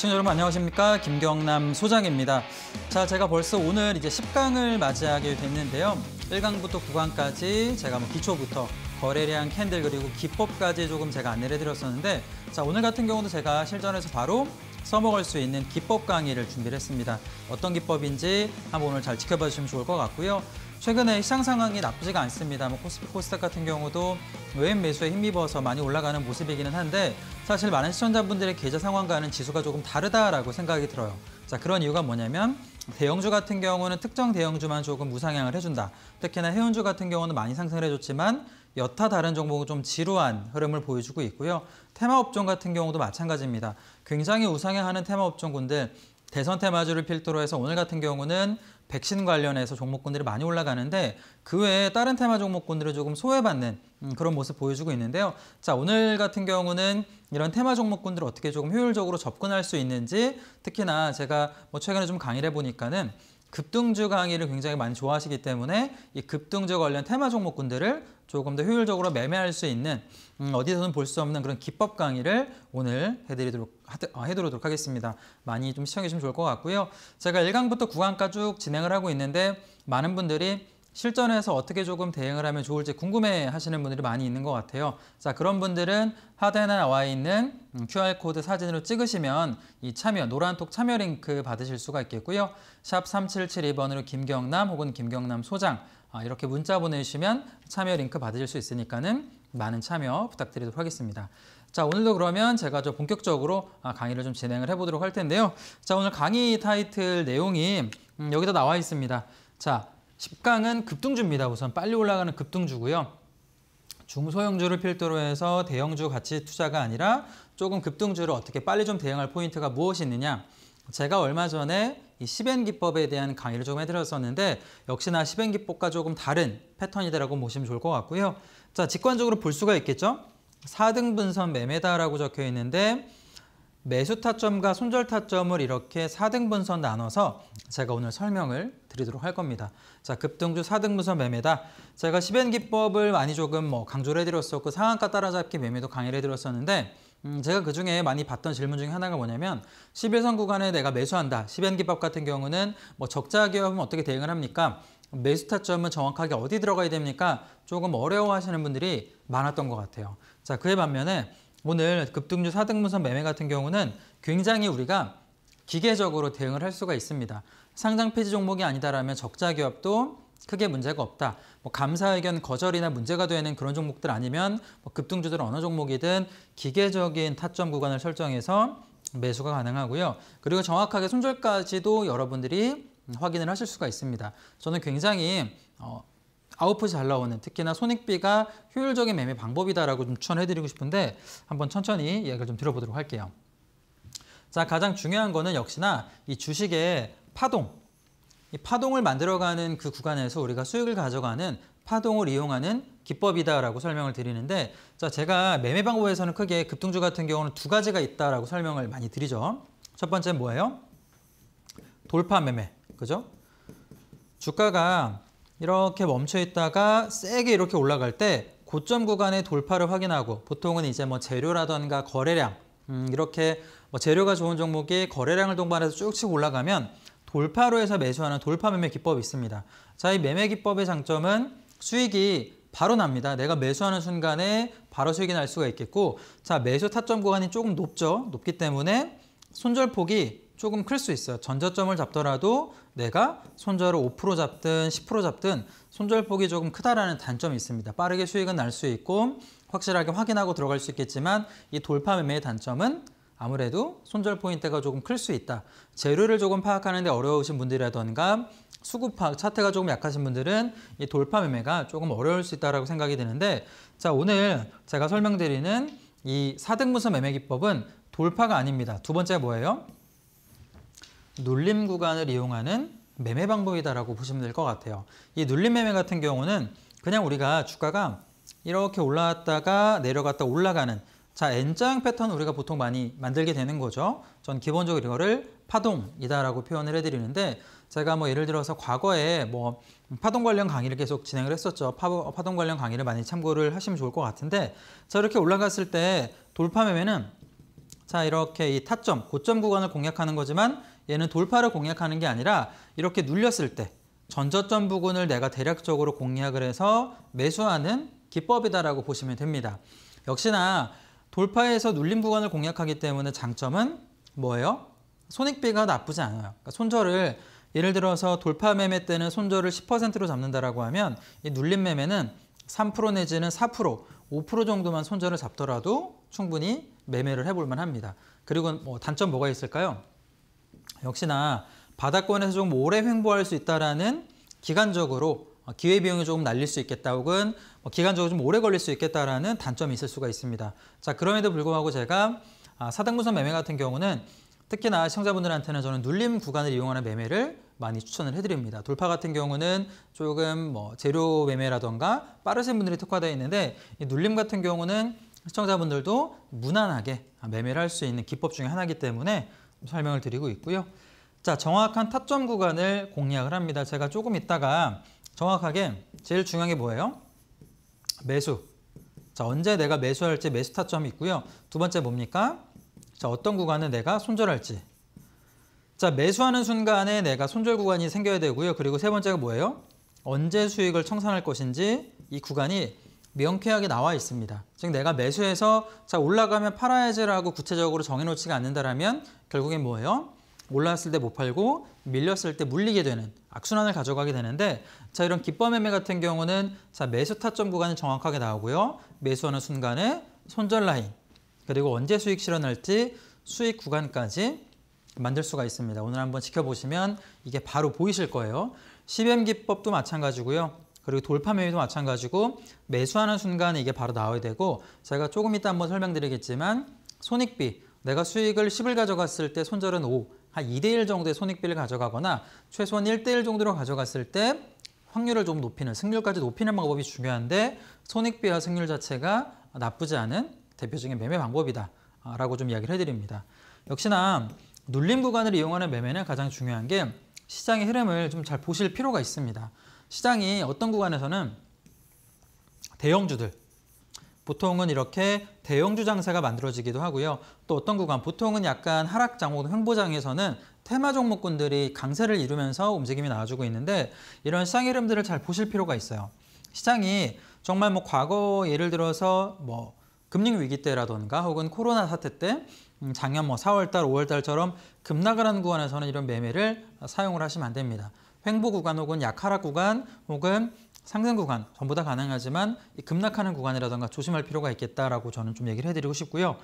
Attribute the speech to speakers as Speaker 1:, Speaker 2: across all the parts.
Speaker 1: 시청자 여러분 안녕하십니까? 김경남 소장입니다. 자, 제가 벌써 오늘 이제 10강을 맞이하게 됐는데요. 1강부터 9강까지 제가 뭐 기초부터 거래량 캔들 그리고 기법까지 조금 제가 안내를 해드렸었는데 자, 오늘 같은 경우도 제가 실전에서 바로 써먹을 수 있는 기법 강의를 준비를 했습니다. 어떤 기법인지 한번 오늘 잘 지켜봐 주시면 좋을 것 같고요. 최근에 시장 상황이 나쁘지가 않습니다. 뭐 코스피 코스닥 같은 경우도 외인 매수에 힘입어서 많이 올라가는 모습이기는 한데 사실 많은 시청자분들의 계좌 상황과는 지수가 조금 다르다라고 생각이 들어요. 자 그런 이유가 뭐냐면 대형주 같은 경우는 특정 대형주만 조금 우상향을 해준다. 특히나 해운주 같은 경우는 많이 상승을 해줬지만 여타 다른 종목은 좀 지루한 흐름을 보여주고 있고요. 테마업종 같은 경우도 마찬가지입니다. 굉장히 우상향하는 테마업종군들 대선 테마주를 필두로 해서 오늘 같은 경우는 백신 관련해서 종목군들이 많이 올라가는데 그 외에 다른 테마 종목군들을 조금 소외받는 음, 그런 모습 보여주고 있는데요. 자 오늘 같은 경우는 이런 테마 종목군들을 어떻게 조금 효율적으로 접근할 수 있는지 특히나 제가 뭐 최근에 좀 강의를 해보니까는 급등주 강의를 굉장히 많이 좋아하시기 때문에 이 급등주 관련 테마 종목군들을 조금 더 효율적으로 매매할 수 있는 음, 어디서는볼 수 없는 그런 기법 강의를 오늘 해드리도록 하, 어, 해드리도록 하겠습니다. 많이 좀 시청해 주시면 좋을 것 같고요. 제가 1강부터 9강까지 쭉 진행을 하고 있는데 많은 분들이 실전에서 어떻게 조금 대응을 하면 좋을지 궁금해 하시는 분들이 많이 있는 것 같아요. 자, 그런 분들은 하단에 나와 있는 QR코드 음, 사진으로 찍으시면 이 참여, 노란톡 참여 링크 받으실 수가 있겠고요. 샵 3772번으로 김경남 혹은 김경남 소장 아, 이렇게 문자 보내주시면 참여 링크 받으실 수 있으니까는 많은 참여 부탁드리도록 하겠습니다. 자, 오늘도 그러면 제가 좀 본격적으로 아, 강의를 좀 진행을 해보도록 할 텐데요. 자, 오늘 강의 타이틀 내용이 음, 여기다 나와 있습니다. 자, 10강은 급등주입니다. 우선 빨리 올라가는 급등주고요. 중소형주를 필두로 해서 대형주 가치 투자가 아니라 조금 급등주를 어떻게 빨리 좀 대응할 포인트가 무엇이 있느냐. 제가 얼마 전에 이 시벤 기법에 대한 강의를 좀 해드렸었는데 역시나 시벤 기법과 조금 다른 패턴이다라고 보시면 좋을 것 같고요. 자, 직관적으로 볼 수가 있겠죠? 4등 분선 매매다라고 적혀 있는데 매수 타점과 손절 타점을 이렇게 4등분선 나눠서 제가 오늘 설명을 드리도록 할 겁니다. 자, 급등주 4등분선 매매다. 제가 10엔 기법을 많이 조금 뭐 강조를 해드렸었고 상한가 따라잡기 매매도 강의를 해드렸었는데 음, 제가 그중에 많이 봤던 질문 중에 하나가 뭐냐면 11선 구간에 내가 매수한다. 10엔 기법 같은 경우는 뭐 적자 기업은 어떻게 대응을 합니까? 매수 타점은 정확하게 어디 들어가야 됩니까? 조금 어려워하시는 분들이 많았던 것 같아요. 자, 그에 반면에 오늘 급등주 4등분선 매매 같은 경우는 굉장히 우리가 기계적으로 대응을 할 수가 있습니다. 상장 폐지 종목이 아니다라면 적자 기업도 크게 문제가 없다. 뭐 감사의견 거절이나 문제가 되는 그런 종목들 아니면 뭐 급등주들 어느 종목이든 기계적인 타점 구간을 설정해서 매수가 가능하고요. 그리고 정확하게 손절까지도 여러분들이 확인을 하실 수가 있습니다. 저는 굉장히 어, 아웃풋이 잘 나오는 특히나 손익비가 효율적인 매매 방법이다라고 좀 추천해드리고 싶은데 한번 천천히 이야기를 좀 들어보도록 할게요. 자 가장 중요한 거는 역시나 이주식에 파동. 이 파동을 만들어가는 그 구간에서 우리가 수익을 가져가는 파동을 이용하는 기법이다라고 설명을 드리는데 자 제가 매매 방법에서는 크게 급등주 같은 경우는 두 가지가 있다라고 설명을 많이 드리죠. 첫 번째는 뭐예요? 돌파 매매. 그죠? 주가가 이렇게 멈춰 있다가 세게 이렇게 올라갈 때 고점 구간의 돌파를 확인하고 보통은 이제 뭐 재료라던가 거래량 음, 이렇게 뭐 재료가 좋은 종목이 거래량을 동반해서 쭉쭉 올라가면 돌파로 해서 매수하는 돌파 매매 기법이 있습니다. 자, 이 매매 기법의 장점은 수익이 바로 납니다. 내가 매수하는 순간에 바로 수익이 날 수가 있겠고 자, 매수 타점 구간이 조금 높죠. 높기 때문에 손절폭이 조금 클 수 있어요. 전저점을 잡더라도 내가 손절을 5% 잡든 10% 잡든 손절폭이 조금 크다라는 단점이 있습니다. 빠르게 수익은 날 수 있고 확실하게 확인하고 들어갈 수 있겠지만 이 돌파 매매의 단점은 아무래도 손절 포인트가 조금 클 수 있다. 재료를 조금 파악하는 데 어려우신 분들이라던가 수급 파악, 차트가 조금 약하신 분들은 이 돌파 매매가 조금 어려울 수 있다고 라 생각이 드는데 자 오늘 제가 설명드리는 이 4등분선 매매 기법은 돌파가 아닙니다. 두 번째가 뭐예요? 눌림 구간을 이용하는 매매 방법이다라고 보시면 될 것 같아요. 이 눌림 매매 같은 경우는 그냥 우리가 주가가 이렇게 올라왔다가 내려갔다 올라가는 자, N자형 패턴 우리가 보통 많이 만들게 되는 거죠. 전 기본적으로 이거를 파동이다라고 표현을 해드리는데 제가 뭐 예를 들어서 과거에 뭐 파동 관련 강의를 계속 진행을 했었죠. 파, 파동 관련 강의를 많이 참고를 하시면 좋을 것 같은데 자, 이렇게 올라갔을 때 돌파 매매는 자, 이렇게 이 타점, 고점 구간을 공략하는 거지만 얘는 돌파를 공략하는 게 아니라 이렇게 눌렸을 때 전저점 부근을 내가 대략적으로 공략을 해서 매수하는 기법이다라고 보시면 됩니다. 역시나 돌파해서 눌림 구간을 공략하기 때문에 장점은 뭐예요? 손익비가 나쁘지 않아요. 그러니까 손절을 예를 들어서 돌파 매매 때는 손절을 10%로 잡는다라고 하면 이 눌림 매매는 3% 내지는 4%, 5% 정도만 손절을 잡더라도 충분히 매매를 해볼 만합니다. 그리고 뭐 단점 뭐가 있을까요? 역시나 바닥권에서 좀 오래 횡보할 수 있다라는 기간적으로 기회비용이 조금 날릴 수 있겠다 혹은 어, 기간적으로 좀 오래 걸릴 수 있겠다라는 단점이 있을 수가 있습니다. 자, 그럼에도 불구하고 제가 아, 사당분산 매매 같은 경우는 특히나 시청자분들한테는 저는 눌림 구간을 이용하는 매매를 많이 추천을 해드립니다. 돌파 같은 경우는 조금 뭐 재료 매매라던가 빠르신 분들이 특화되어 있는데 이 눌림 같은 경우는 시청자분들도 무난하게 매매를 할 수 있는 기법 중에 하나이기 때문에 설명을 드리고 있고요. 자, 정확한 타점 구간을 공략을 합니다. 제가 조금 이따가 정확하게 제일 중요한 게 뭐예요? 매수. 자, 언제 내가 매수할지 매수 타점이 있고요. 두 번째 뭡니까? 자, 어떤 구간은 내가 손절할지. 자, 매수하는 순간에 내가 손절 구간이 생겨야 되고요. 그리고 세 번째가 뭐예요? 언제 수익을 청산할 것인지 이 구간이 명쾌하게 나와 있습니다. 즉 내가 매수해서 자 올라가면 팔아야지라고 구체적으로 정해놓지가 않는다라면 결국엔 뭐예요? 올랐을 때 못 팔고 밀렸을 때 물리게 되는 악순환을 가져가게 되는데 자 이런 기법 매매 같은 경우는 자 매수 타점 구간이 정확하게 나오고요. 매수하는 순간에 손절 라인 그리고 언제 수익 실현할지 수익 구간까지 만들 수가 있습니다. 오늘 한번 지켜보시면 이게 바로 보이실 거예요. CBM 기법도 마찬가지고요. 그리고 돌파 매매도 마찬가지고 매수하는 순간에 이게 바로 나와야 되고 제가 조금 이따 한번 설명드리겠지만 손익비 내가 수익을 10을 가져갔을 때 손절은 5한 2대1 정도의 손익비를 가져가거나 최소한 1대1 정도로 가져갔을 때 확률을 좀 높이는, 승률까지 높이는 방법이 중요한데 손익비와 승률 자체가 나쁘지 않은 대표적인 매매 방법이다라고 아, 좀 이야기를 해드립니다. 역시나 눌림 구간을 이용하는 매매는 가장 중요한 게 시장의 흐름을 좀 잘 보실 필요가 있습니다. 시장이 어떤 구간에서는 대형주들, 보통은 이렇게 대형주 장세가 만들어지기도 하고요. 또 어떤 구간, 보통은 약간 하락 장목, 횡보 장에서는 테마 종목군들이 강세를 이루면서 움직임이 나와주고 있는데 이런 시장 흐름들을 잘 보실 필요가 있어요. 시장이 정말 뭐 과거 예를 들어서 뭐 금융 위기 때라던가 혹은 코로나 사태 때 음, 작년 뭐 4월달, 5월달처럼 급락을 하는 구간에서는 이런 매매를 사용을 하시면 안 됩니다. 횡보 구간 혹은 약하락 구간 혹은 상승 구간 전부 다 가능하지만 이 급락하는 구간이라든가 조심할 필요가 있겠다라고 저는 좀 얘기를 해드리고 싶고요.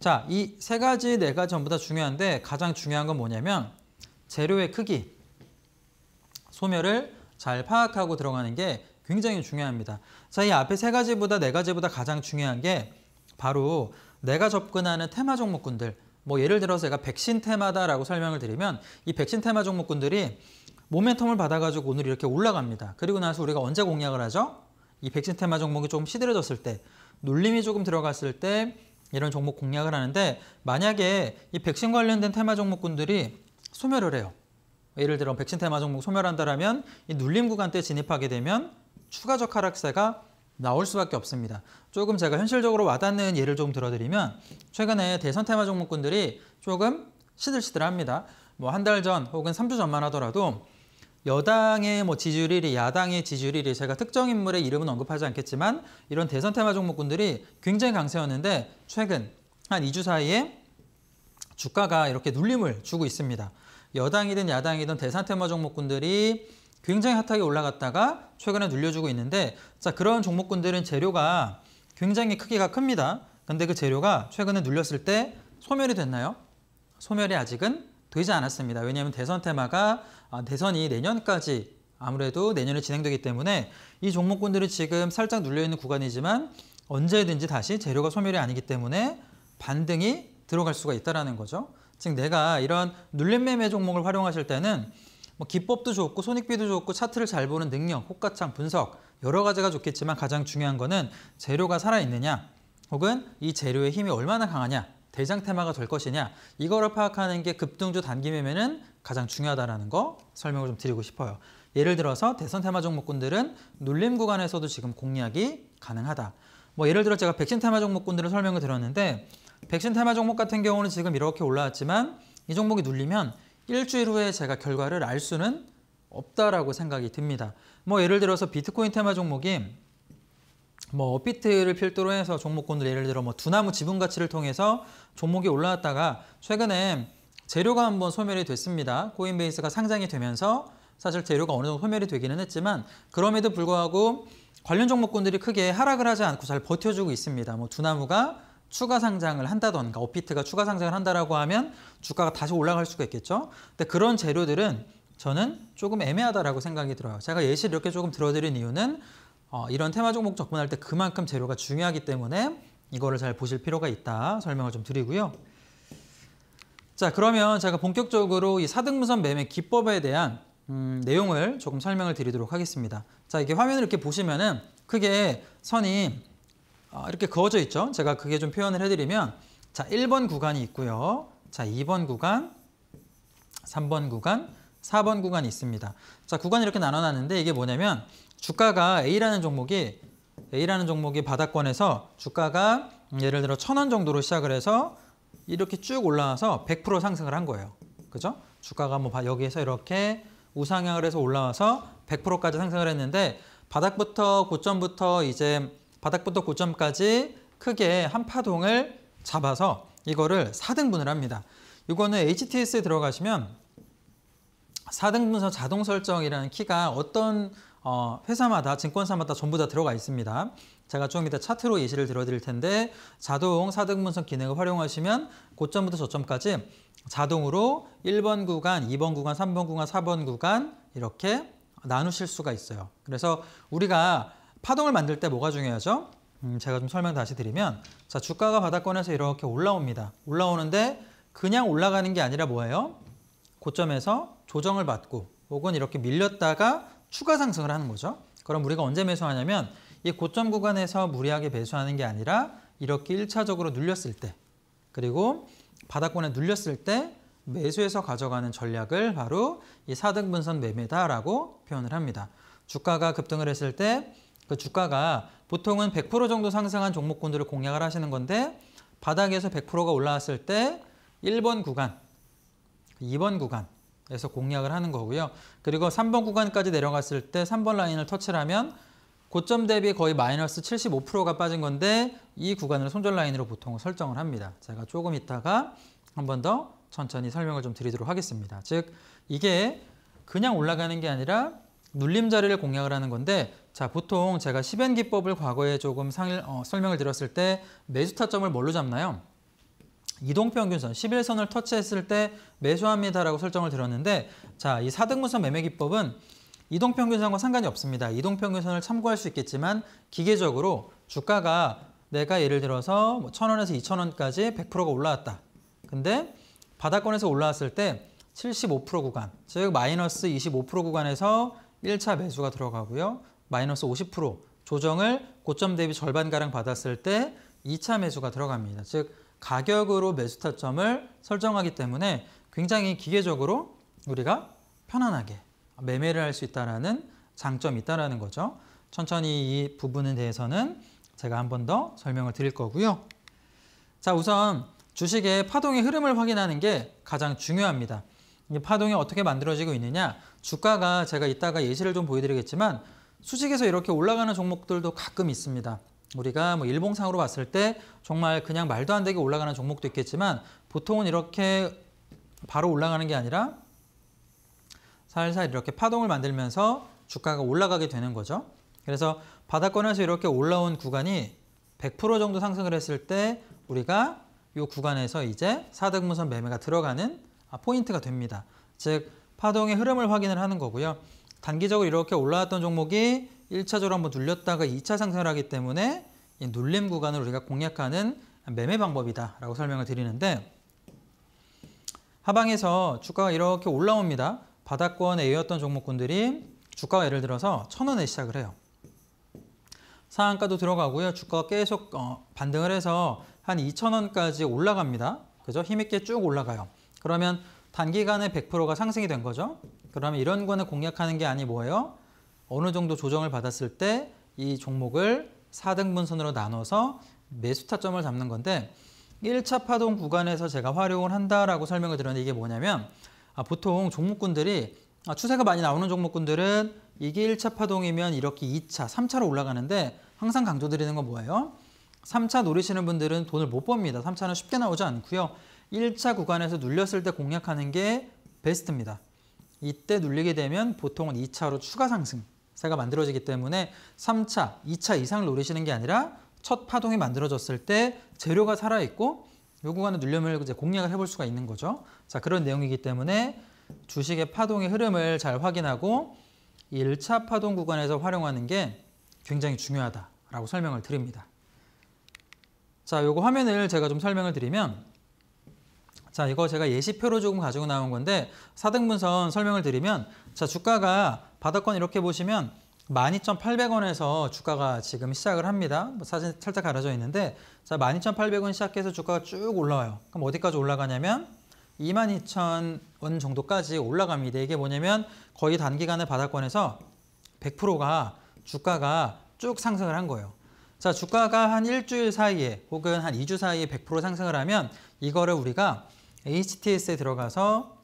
Speaker 1: 자, 이 세 가지, 네 가지 전부 다 중요한데 가장 중요한 건 뭐냐면 재료의 크기, 소멸을 잘 파악하고 들어가는 게 굉장히 중요합니다. 자, 이 앞에 세 가지보다 네 가지보다 가장 중요한 게 바로 내가 접근하는 테마 종목군들, 뭐 예를 들어서 제가 백신 테마다라고 설명을 드리면 이 백신 테마 종목군들이 모멘텀을 받아가지고 오늘 이렇게 올라갑니다. 그리고 나서 우리가 언제 공략을 하죠? 이 백신 테마 종목이 조금 시들해졌을 때, 놀림이 조금 들어갔을 때 이런 종목 공략을 하는데 만약에 이 백신 관련된 테마 종목군들이 소멸을 해요. 예를 들어 백신 테마 종목 소멸한다라면 이 눌림 구간 때 진입하게 되면 추가적 하락세가 나올 수밖에 없습니다. 조금 제가 현실적으로 와닿는 예를 좀 들어드리면 최근에 대선 테마 종목군들이 조금 시들시들합니다. 뭐 한 달 전 혹은 3주 전만 하더라도 여당의 뭐 지지율이 야당의 지지율이 제가 특정 인물의 이름은 언급하지 않겠지만 이런 대선 테마 종목군들이 굉장히 강세였는데 최근 한 2주 사이에 주가가 이렇게 눌림을 주고 있습니다. 여당이든 야당이든 대선 테마 종목군들이 굉장히 핫하게 올라갔다가 최근에 눌려주고 있는데 자 그런 종목군들은 재료가 굉장히 크기가 큽니다. 근데 그 재료가 최근에 눌렸을 때 소멸이 됐나요? 소멸이 아직은 되지 않았습니다. 왜냐하면 대선 테마가 아, 대선이 내년까지 아무래도 내년에 진행되기 때문에 이종목군들이 지금 살짝 눌려있는 구간이지만 언제든지 다시 재료가 소멸이 아니기 때문에 반등이 들어갈 수가 있다는 거죠. 즉 내가 이런 눌림 매매 종목을 활용하실 때는 뭐 기법도 좋고 손익비도 좋고 차트를 잘 보는 능력, 호가창 분석 여러 가지가 좋겠지만 가장 중요한 거는 재료가 살아있느냐 혹은 이 재료의 힘이 얼마나 강하냐 대장 테마가 될 것이냐 이거를 파악하는 게 급등주 단기 매매는 가장 중요하다는거 설명을 좀 드리고 싶어요. 예를 들어서 대선 테마 종목군들은 눌림 구간에서도 지금 공략이 가능하다. 뭐 예를 들어 제가 백신 테마 종목군들을 설명을 드렸는데 백신 테마 종목 같은 경우는 지금 이렇게 올라왔지만 이 종목이 눌리면 일주일 후에 제가 결과를 알 수는 없다라고 생각이 듭니다. 뭐 예를 들어서 비트코인 테마 종목이 뭐 업비트를 필두로 해서 종목군들 예를 들어 뭐 두나무 지분 가치를 통해서 종목이 올라왔다가 최근에 재료가 한번 소멸이 됐습니다. 코인베이스가 상장이 되면서 사실 재료가 어느 정도 소멸이 되기는 했지만 그럼에도 불구하고 관련 종목군들이 크게 하락을 하지 않고 잘 버텨주고 있습니다. 뭐 두나무가 추가 상장을 한다던가 오피트가 추가 상장을 한다라고 하면 주가가 다시 올라갈 수가 있겠죠. 근데 그런 재료들은 저는 조금 애매하다라고 생각이 들어요. 제가 예시를 이렇게 조금 들어드린 이유는 어, 이런 테마 종목 접근할 때 그만큼 재료가 중요하기 때문에 이거를 잘 보실 필요가 있다 설명을 좀 드리고요. 자 그러면 제가 본격적으로 이 사등분선 매매 기법에 대한 음, 내용을 조금 설명을 드리도록 하겠습니다. 자 이게 화면을 이렇게 보시면은 크게 선이 어, 이렇게 그어져 있죠. 제가 그게 좀 표현을 해드리면 자 1번 구간이 있고요. 자 2번 구간, 3번 구간, 4번 구간이 있습니다. 자 구간 이렇게 이 나눠놨는데 이게 뭐냐면 주가가 A라는 종목이 A라는 종목이 바닥권에서 주가가 음, 예를 들어 1 0 0 0원 정도로 시작을 해서 이렇게 쭉 올라와서 100% 상승을 한 거예요. 그죠? 주가가 뭐 여기에서 이렇게 우상향을 해서 올라와서 100%까지 상승을 했는데 바닥부터 고점부터 이제 바닥부터 고점까지 크게 한 파동을 잡아서 이거를 4등분을 합니다. 이거는 HTS에 들어가시면 4등분서 자동 설정이라는 키가 어떤 어, 회사마다 증권사마다 전부 다 들어가 있습니다. 제가 조금 이따 차트로 예시를 들어드릴 텐데 자동 사등분석 기능을 활용하시면 고점부터 저점까지 자동으로 1번 구간, 2번 구간, 3번 구간, 4번 구간 이렇게 나누실 수가 있어요. 그래서 우리가 파동을 만들 때 뭐가 중요하죠? 음, 제가 좀 설명 다시 드리면 자 주가가 바닥권에서 이렇게 올라옵니다. 올라오는데 그냥 올라가는 게 아니라 뭐예요? 고점에서 조정을 받고 혹은 이렇게 밀렸다가 추가 상승을 하는 거죠. 그럼 우리가 언제 매수하냐면 이 고점 구간에서 무리하게 배수하는게 아니라 이렇게 1차적으로 눌렸을 때 그리고 바닥권에 눌렸을 때 매수해서 가져가는 전략을 바로 이 4등분선 매매다라고 표현을 합니다. 주가가 급등을 했을 때그 주가가 보통은 100% 정도 상승한 종목군들을 공략을 하시는 건데 바닥에서 100%가 올라왔을 때 1번 구간, 2번 구간에서 공략을 하는 거고요. 그리고 3번 구간까지 내려갔을 때 3번 라인을 터치하면 를 고점 대비 거의 마이너스 75%가 빠진 건데 이 구간을 손절 라인으로 보통 설정을 합니다. 제가 조금 있다가 한 번 더 천천히 설명을 좀 드리도록 하겠습니다. 즉 이게 그냥 올라가는 게 아니라 눌림 자리를 공략을 하는 건데 자 보통 제가 10엔 기법을 과거에 조금 상 어, 설명을 드렸을 때 매수 타점을 뭘로 잡나요? 이동평균선 11선을 터치했을 때 매수합니다라고 설정을 드렸는데 자이 4등분선 매매 기법은 이동평균선과 상관이 없습니다. 이동평균선을 참고할 수 있겠지만 기계적으로 주가가 내가 예를 들어서 1,000원에서 뭐 2,000원까지 100%가 올라왔다. 근데 바닥권에서 올라왔을 때 75% 구간, 즉 마이너스 25% 구간에서 1차 매수가 들어가고요. 마이너스 50% 조정을 고점 대비 절반가량 받았을 때 2차 매수가 들어갑니다. 즉 가격으로 매수 타점을 설정하기 때문에 굉장히 기계적으로 우리가 편안하게 매매를 할 수있다는 장점이 있다라는 거죠. 천천히 이 부분에 대해서는 제가 한 번 더 설명을 드릴 거고요. 자, 우선 주식의 파동의 흐름을 확인하는 게 가장 중요합니다. 이 파동이 어떻게 만들어지고 있느냐? 주가가 제가 이따가 예시를 좀 보여드리겠지만 수직에서 이렇게 올라가는 종목들도 가끔 있습니다. 우리가 뭐 일봉상으로 봤을 때 정말 그냥 말도 안 되게 올라가는 종목도 있겠지만 보통은 이렇게 바로 올라가는 게 아니라 살살 이렇게 파동을 만들면서 주가가 올라가게 되는 거죠. 그래서 바닥권에서 이렇게 올라온 구간이 100% 정도 상승을 했을 때 우리가 이 구간에서 이제 4등분선 매매가 들어가는 아, 포인트가 됩니다. 즉 파동의 흐름을 확인을 하는 거고요. 단기적으로 이렇게 올라왔던 종목이 1차적으로 한번 눌렸다가 2차 상승을 하기 때문에 이 눌림 구간을 우리가 공략하는 매매 방법이다라고 설명을 드리는데 하방에서 주가가 이렇게 올라옵니다. 바닥권에 이었던 종목군들이 주가가 예를 들어서 천원에 시작을 해요. 상한가도 들어가고요. 주가가 계속 어, 반등을 해서 한 2천원까지 올라갑니다. 그죠? 힘있게 쭉 올라가요. 그러면 단기간에 100%가 상승이 된 거죠. 그러면 이런 거는 공략하는 게 아니 뭐예요? 어느 정도 조정을 받았을 때 이 종목을 4등분선으로 나눠서 매수 타점을 잡는 건데 1차 파동 구간에서 제가 활용을 한다라고 설명을 드렸는데 이게 뭐냐면 아, 보통 종목군들이 아, 추세가 많이 나오는 종목군들은 이게 1차 파동이면 이렇게 2차, 3차로 올라가는데 항상 강조드리는 건 뭐예요? 3차 노리시는 분들은 돈을 못 법니다. 3차는 쉽게 나오지 않고요. 1차 구간에서 눌렸을 때 공략하는 게 베스트입니다. 이때 눌리게 되면 보통은 2차로 추가 상승세가 만들어지기 때문에 3차, 2차 이상을 노리시는 게 아니라 첫 파동이 만들어졌을 때 재료가 살아있고 요 구간을 누르면 이제 공략을 해볼 수가 있는 거죠. 자 그런 내용이기 때문에 주식의 파동의 흐름을 잘 확인하고 1차 파동 구간에서 활용하는 게 굉장히 중요하다라고 설명을 드립니다. 자, 요거 화면을 제가 좀 설명을 드리면 자, 이거 제가 예시표로 조금 가지고 나온 건데 4등분선 설명을 드리면 자, 주가가 바닥권 이렇게 보시면 12,800원에서 주가가 지금 시작을 합니다. 뭐 사진 살짝 가려져 있는데 자 12,800원 시작해서 주가가 쭉 올라와요. 그럼 어디까지 올라가냐면 22,000원 정도까지 올라갑니다. 이게 뭐냐면 거의 단기간에 바닥권에서 100%가 주가가 쭉 상승을 한 거예요. 자 주가가 한 일주일 사이에 혹은 한 2주 사이에 100% 상승을 하면 이거를 우리가 HTS에 들어가서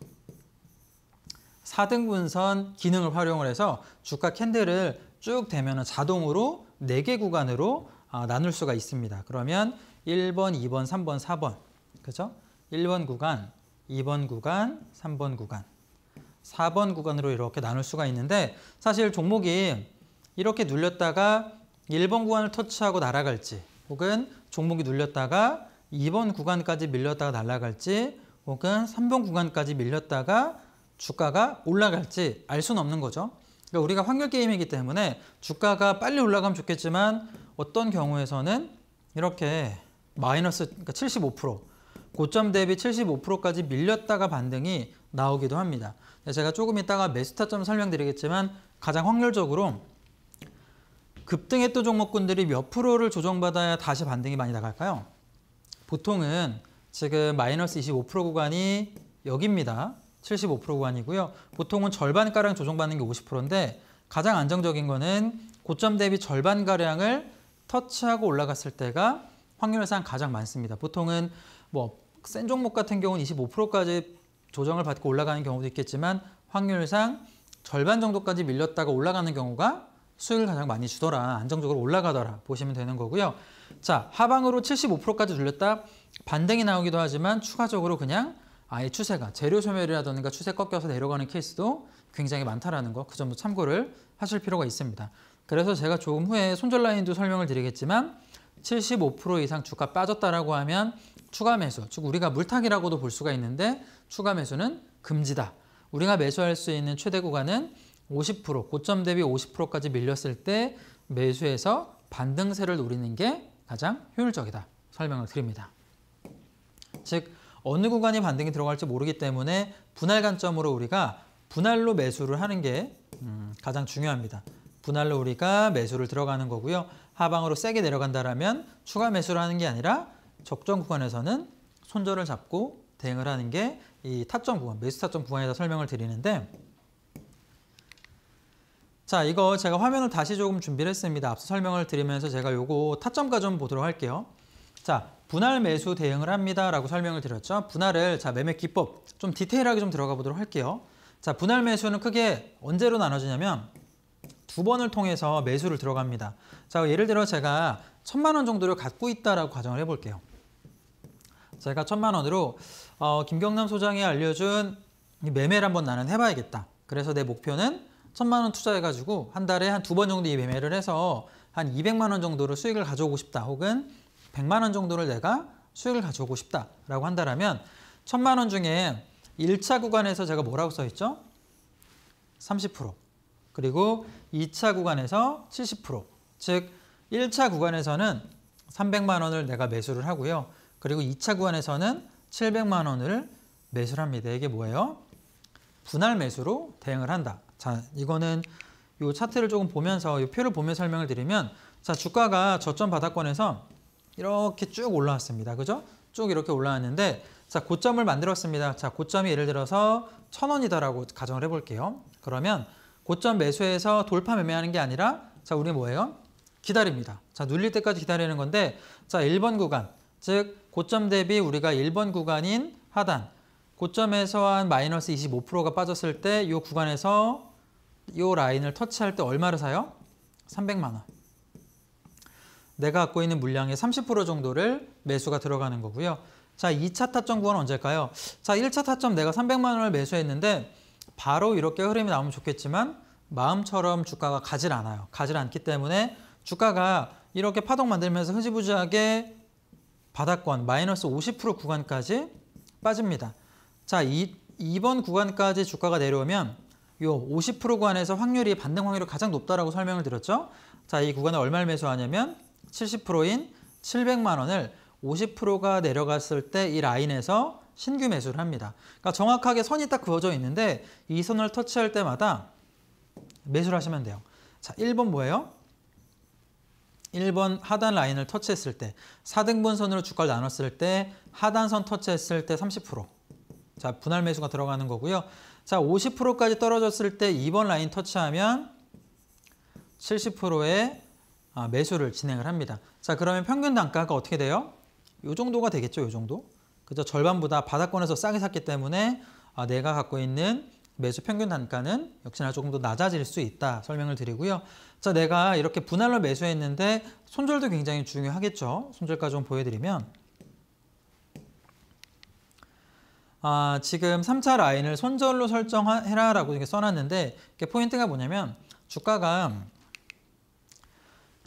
Speaker 1: 4등분선 기능을 활용을 해서 주가 캔들을 쭉대면 자동으로 4개 구간으로 아, 나눌 수가 있습니다. 그러면 1번, 2번, 3번, 4번. 그죠? 1번 구간, 2번 구간, 3번 구간, 4번 구간으로 이렇게 나눌 수가 있는데 사실 종목이 이렇게 눌렸다가 1번 구간을 터치하고 날아갈지 혹은 종목이 눌렸다가 2번 구간까지 밀렸다가 날아갈지 혹은 3번 구간까지 밀렸다가 주가가 올라갈지 알 수는 없는 거죠. 그러니까 우리가 환율 게임이기 때문에 주가가 빨리 올라가면 좋겠지만 어떤 경우에서는 이렇게 마이너스 그러니까 75% 고점 대비 75%까지 밀렸다가 반등이 나오기도 합니다. 제가 조금 이따가 매수타점 설명드리겠지만 가장 확률적으로 급등했던 종목군들이 몇 프로를 조정받아야 다시 반등이 많이 나갈까요? 보통은 지금 마이너스 25% 구간이 여기입니다. 75% 구간이고요. 보통은 절반가량 조정받는 게 50%인데 가장 안정적인 거는 고점 대비 절반가량을 터치하고 올라갔을 때가 확률상 가장 많습니다. 보통은 뭐 센 종목 같은 경우는 25%까지 조정을 받고 올라가는 경우도 있겠지만 확률상 절반 정도까지 밀렸다가 올라가는 경우가 수익을 가장 많이 주더라, 안정적으로 올라가더라 보시면 되는 거고요. 자, 하방으로 75%까지 눌렸다 반등이 나오기도 하지만 추가적으로 그냥 아예 추세가 재료 소멸이라든가 추세 꺾여서 내려가는 케이스도 굉장히 많다라는 거 그 점도 참고를 하실 필요가 있습니다. 그래서 제가 조금 후에 손절 라인도 설명을 드리겠지만 75% 이상 주가 빠졌다라고 하면 추가 매수, 즉 우리가 물타기라고도 볼 수가 있는데 추가 매수는 금지다. 우리가 매수할 수 있는 최대 구간은 50% 고점 대비 50%까지 밀렸을 때 매수해서 반등세를 노리는 게 가장 효율적이다 설명을 드립니다. 즉 어느 구간이 반등이 들어갈지 모르기 때문에 분할 관점으로 우리가 분할로 매수를 하는 게 음, 가장 중요합니다. 분할로 우리가 매수를 들어가는 거고요. 하방으로 세게 내려간다라면 추가 매수를 하는 게 아니라 적정 구간에서는 손절을 잡고 대응을 하는 게 이 타점 구간, 매수 타점 구간에서 설명을 드리는데 자, 이거 제가 화면을 다시 조금 준비를 했습니다. 앞서 설명을 드리면서 제가 요거 타점가 좀 보도록 할게요. 자, 분할 매수 대응을 합니다라고 설명을 드렸죠. 분할을 자 매매 기법 좀 디테일하게 좀 들어가 보도록 할게요. 자 분할 매수는 크게 언제로 나눠지냐면 두 번을 통해서 매수를 들어갑니다. 자 예를 들어 제가 천만 원 정도를 갖고 있다라고 가정을 해볼게요. 제가 천만 원으로 어, 김경남 소장이 알려준 매매를 한번 나는 해봐야겠다. 그래서 내 목표는 천만 원 투자해가지고 한 달에 한 두 번 정도 이 매매를 해서 한 200만 원 정도로 수익을 가져오고 싶다. 혹은 1 0 0만원 정도를 내가 수익을 가져오고 싶다라고 한다면 1 0 0 0만원 중에 1차 구간에서 제가 뭐라고 써있죠? 30% 그리고 2차 구간에서 70%즉 1차 구간에서는 300만 원을 내가 매수를 하고요. 그리고 2차 구간에서는 700만 원을 매수를 합니다. 이게 뭐예요? 분할 매수로 대응을 한다. 자, 이거는 이 차트를 조금 보면서 이 표를 보면 설명을 드리면 자, 주가가 저점 바닥권에서 이렇게 쭉 올라왔습니다. 그죠? 쭉 이렇게 올라왔는데 자 고점을 만들었습니다. 자 고점이 예를 들어서 천 원이다라고 가정을 해볼게요. 그러면 고점 매수해서 돌파 매매하는 게 아니라 자 우리 뭐예요? 기다립니다. 자 눌릴 때까지 기다리는 건데 자 1번 구간 즉 고점 대비 우리가 1번 구간인 하단 고점에서 한 마이너스 25%가 빠졌을 때이 구간에서 이 라인을 터치할 때 얼마를 사요? 300만 원. 내가 갖고 있는 물량의 30% 정도를 매수가 들어가는 거고요. 자, 2차 타점 구간 언제일까요? 자, 1차 타점 내가 300만 원을 매수했는데 바로 이렇게 흐름이 나오면 좋겠지만 마음처럼 주가가 가질 않아요. 가질 않기 때문에 주가가 이렇게 파동 만들면서 흐지부지하게 바닥권 마이너스 50% 구간까지 빠집니다. 자, 이, 이번 구간까지 주가가 내려오면 요 50% 구간에서 확률이 반등 확률이 가장 높다라고 설명을 드렸죠. 자, 이 구간에 얼마를 매수하냐면 70%인 700만 원을 50%가 내려갔을 때 이 라인에서 신규 매수를 합니다. 그러니까 정확하게 선이 딱 그어져 있는데 이 선을 터치할 때마다 매수를 하시면 돼요. 자, 1번 뭐예요? 1번 하단 라인을 터치했을 때 4등분선으로 주가를 나눴을 때 하단선 터치했을 때 30%. 자, 분할 매수가 들어가는 거고요. 자, 50%까지 떨어졌을 때 2번 라인 터치하면 70%에 아, 매수를 진행을 합니다. 자 그러면 평균 단가가 어떻게 돼요? 이 정도가 되겠죠, 이 정도. 그저 절반보다 바닥권에서 싸게 샀기 때문에 아, 내가 갖고 있는 매수 평균 단가는 역시나 조금 더 낮아질 수 있다 설명을 드리고요. 자, 내가 이렇게 분할로 매수했는데 손절도 굉장히 중요하겠죠. 손절까지 좀 보여드리면 아, 지금 3차 라인을 손절로 설정해라라고 써놨는데 포인트가 뭐냐면 주가가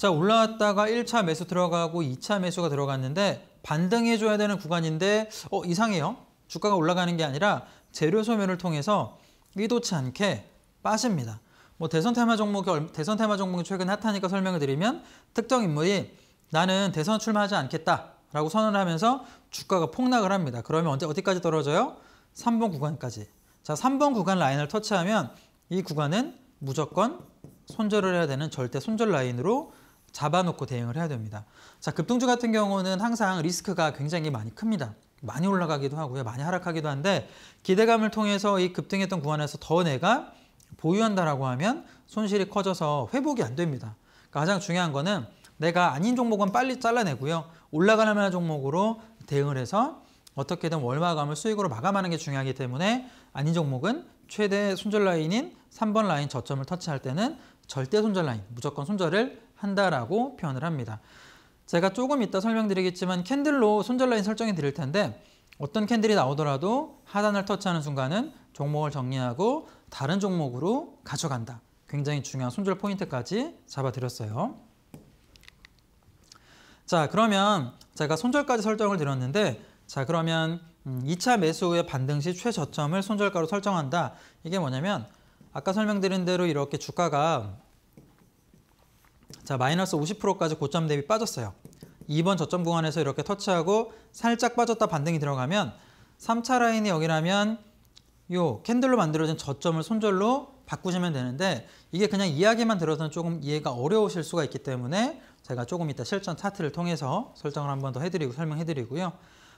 Speaker 1: 자 올라왔다가 1차 매수 들어가고 2차 매수가 들어갔는데 반등해줘야 되는 구간인데 어 이상해요. 주가가 올라가는 게 아니라 재료 소멸을 통해서 의도치 않게 빠집니다. 뭐 대선 테마 종목이 대선 테마 종목이 최근 핫하니까 설명을 드리면 특정 인물이 나는 대선 출마하지 않겠다라고 선언을 하면서 주가가 폭락을 합니다. 그러면 언제 어디까지 떨어져요? 3번 구간까지. 자, 3번 구간 라인을 터치하면 이 구간은 무조건 손절을 해야 되는 절대 손절 라인으로 잡아놓고 대응을 해야 됩니다. 자, 급등주 같은 경우는 항상 리스크가 굉장히 많이 큽니다. 많이 올라가기도 하고요. 많이 하락하기도 한데 기대감을 통해서 이 급등했던 구간에서 더 내가 보유한다라고 하면 손실이 커져서 회복이 안 됩니다. 그러니까 가장 중요한 거는 내가 아닌 종목은 빨리 잘라내고요. 올라가는 만한 종목으로 대응을 해서 어떻게든 월마감을 수익으로 마감하는 게 중요하기 때문에 아닌 종목은 최대 손절 라인인 3번 라인 저점을 터치할 때는 절대 손절 라인, 무조건 손절을 한다라고 표현을 합니다. 제가 조금 이따 설명드리겠지만 캔들로 손절 라인 설정해 드릴 텐데 어떤 캔들이 나오더라도 하단을 터치하는 순간은 종목을 정리하고 다른 종목으로 가져간다. 굉장히 중요한 손절 포인트까지 잡아드렸어요. 자 그러면 제가 손절까지 설정을 드렸는데 자 그러면 2차 음, 매수 후에 반등 시 최저점을 손절가로 설정한다. 이게 뭐냐면 아까 설명드린 대로 이렇게 주가가 자, 마이너스 50%까지 고점 대비 빠졌어요. 2번 저점 구간에서 이렇게 터치하고 살짝 빠졌다 반등이 들어가면 3차 라인이 여기라면 요 캔들로 만들어진 저점을 손절로 바꾸시면 되는데 이게 그냥 이야기만 들어서는 조금 이해가 어려우실 수가 있기 때문에 제가 조금 이따 실전 차트를 통해서 설정을 한 번 더 해드리고 설명해드리고요.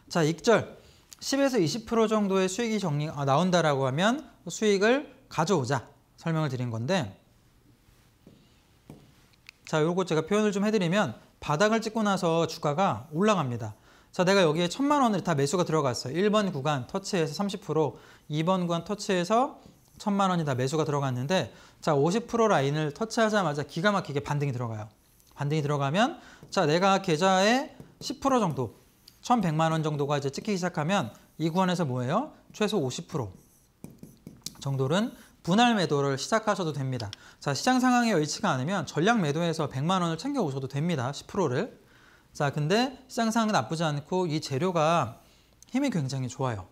Speaker 1: 자, 익절 10에서 20% 정도의 수익이 정리 아, 나온다라고 하면 수익을 가져오자 설명을 드린 건데 자, 요거 제가 표현을 좀 해드리면 바닥을 찍고 나서 주가가 올라갑니다. 자, 내가 여기에 천만 원을 다 매수가 들어갔어. 요 1번 구간 터치해서 30%, 2번 구간 터치해서 천만 원이 다 매수가 들어갔는데 자, 50% 라인을 터치하자마자 기가 막히게 반등이 들어가요. 반등이 들어가면 자, 내가 계좌에 10% 정도, 1,100만 원 정도가 이제 찍히기 시작하면 이 구간에서 뭐예요? 최소 50% 정도는 분할 매도를 시작하셔도 됩니다. 자, 시장 상황에 의치가 않으면 전략 매도에서 100만 원을 챙겨 오셔도 됩니다. 10%를. 자, 근데 시장 상황이 나쁘지 않고 이 재료가 힘이 굉장히 좋아요.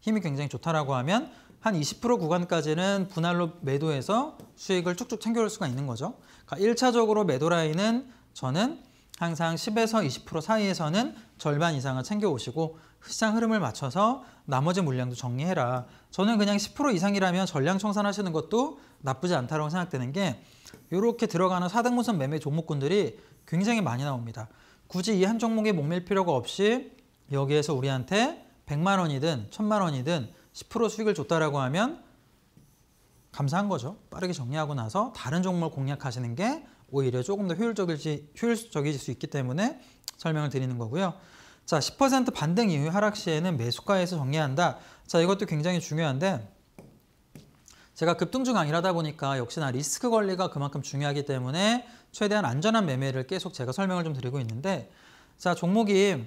Speaker 1: 힘이 굉장히 좋다라고 하면 한 20% 구간까지는 분할로 매도해서 수익을 쭉쭉 챙겨올 수가 있는 거죠. 그러니까 1차적으로 매도 라인은 저는 항상 10에서 20% 사이에서는 절반 이상을 챙겨오시고 시장 흐름을 맞춰서 나머지 물량도 정리해라. 저는 그냥 10% 이상이라면 전량 청산하시는 것도 나쁘지 않다고 생각되는 게 이렇게 들어가는 사등분선 매매 종목군들이 굉장히 많이 나옵니다. 굳이 이 한 종목에 목밀 필요가 없이 여기에서 우리한테 100만 원이든 1000만 원이든 10% 수익을 줬다라고 하면 감사한 거죠. 빠르게 정리하고 나서 다른 종목을 공략하시는 게 오히려 조금 더 효율적이지, 효율적이질 수 있기 때문에 설명을 드리는 거고요. 자, 10% 반등 이후 하락 시에는 매수가에서 정리한다. 자, 이것도 굉장히 중요한데 제가 급등중앙 일라다 보니까 역시나 리스크 관리가 그만큼 중요하기 때문에 최대한 안전한 매매를 계속 제가 설명을 좀 드리고 있는데 자, 종목이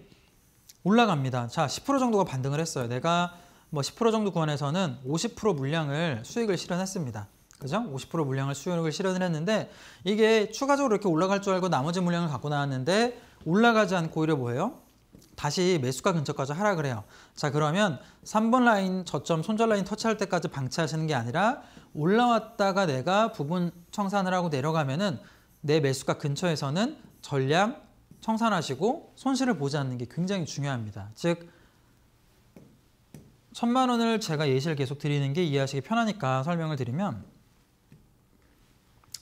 Speaker 1: 올라갑니다. 자, 10% 정도가 반등을 했어요. 내가 뭐 10% 정도 구간에서는 50% 물량을 수익을 실현했습니다. 그죠? 50% 물량을 수익을 실현을 했는데 이게 추가적으로 이렇게 올라갈 줄 알고 나머지 물량을 갖고 나왔는데 올라가지 않고 오히려 뭐예요? 다시 매수가 근처까지 하라그래요자 그러면 3번 라인 저점 손절 라인 터치할 때까지 방치하시는 게 아니라 올라왔다가 내가 부분 청산을 하고 내려가면은 내 매수가 근처에서는 전량 청산하시고 손실을 보지 않는 게 굉장히 중요합니다. 즉 천만 원을 제가 예시를 계속 드리는 게 이해하시기 편하니까 설명을 드리면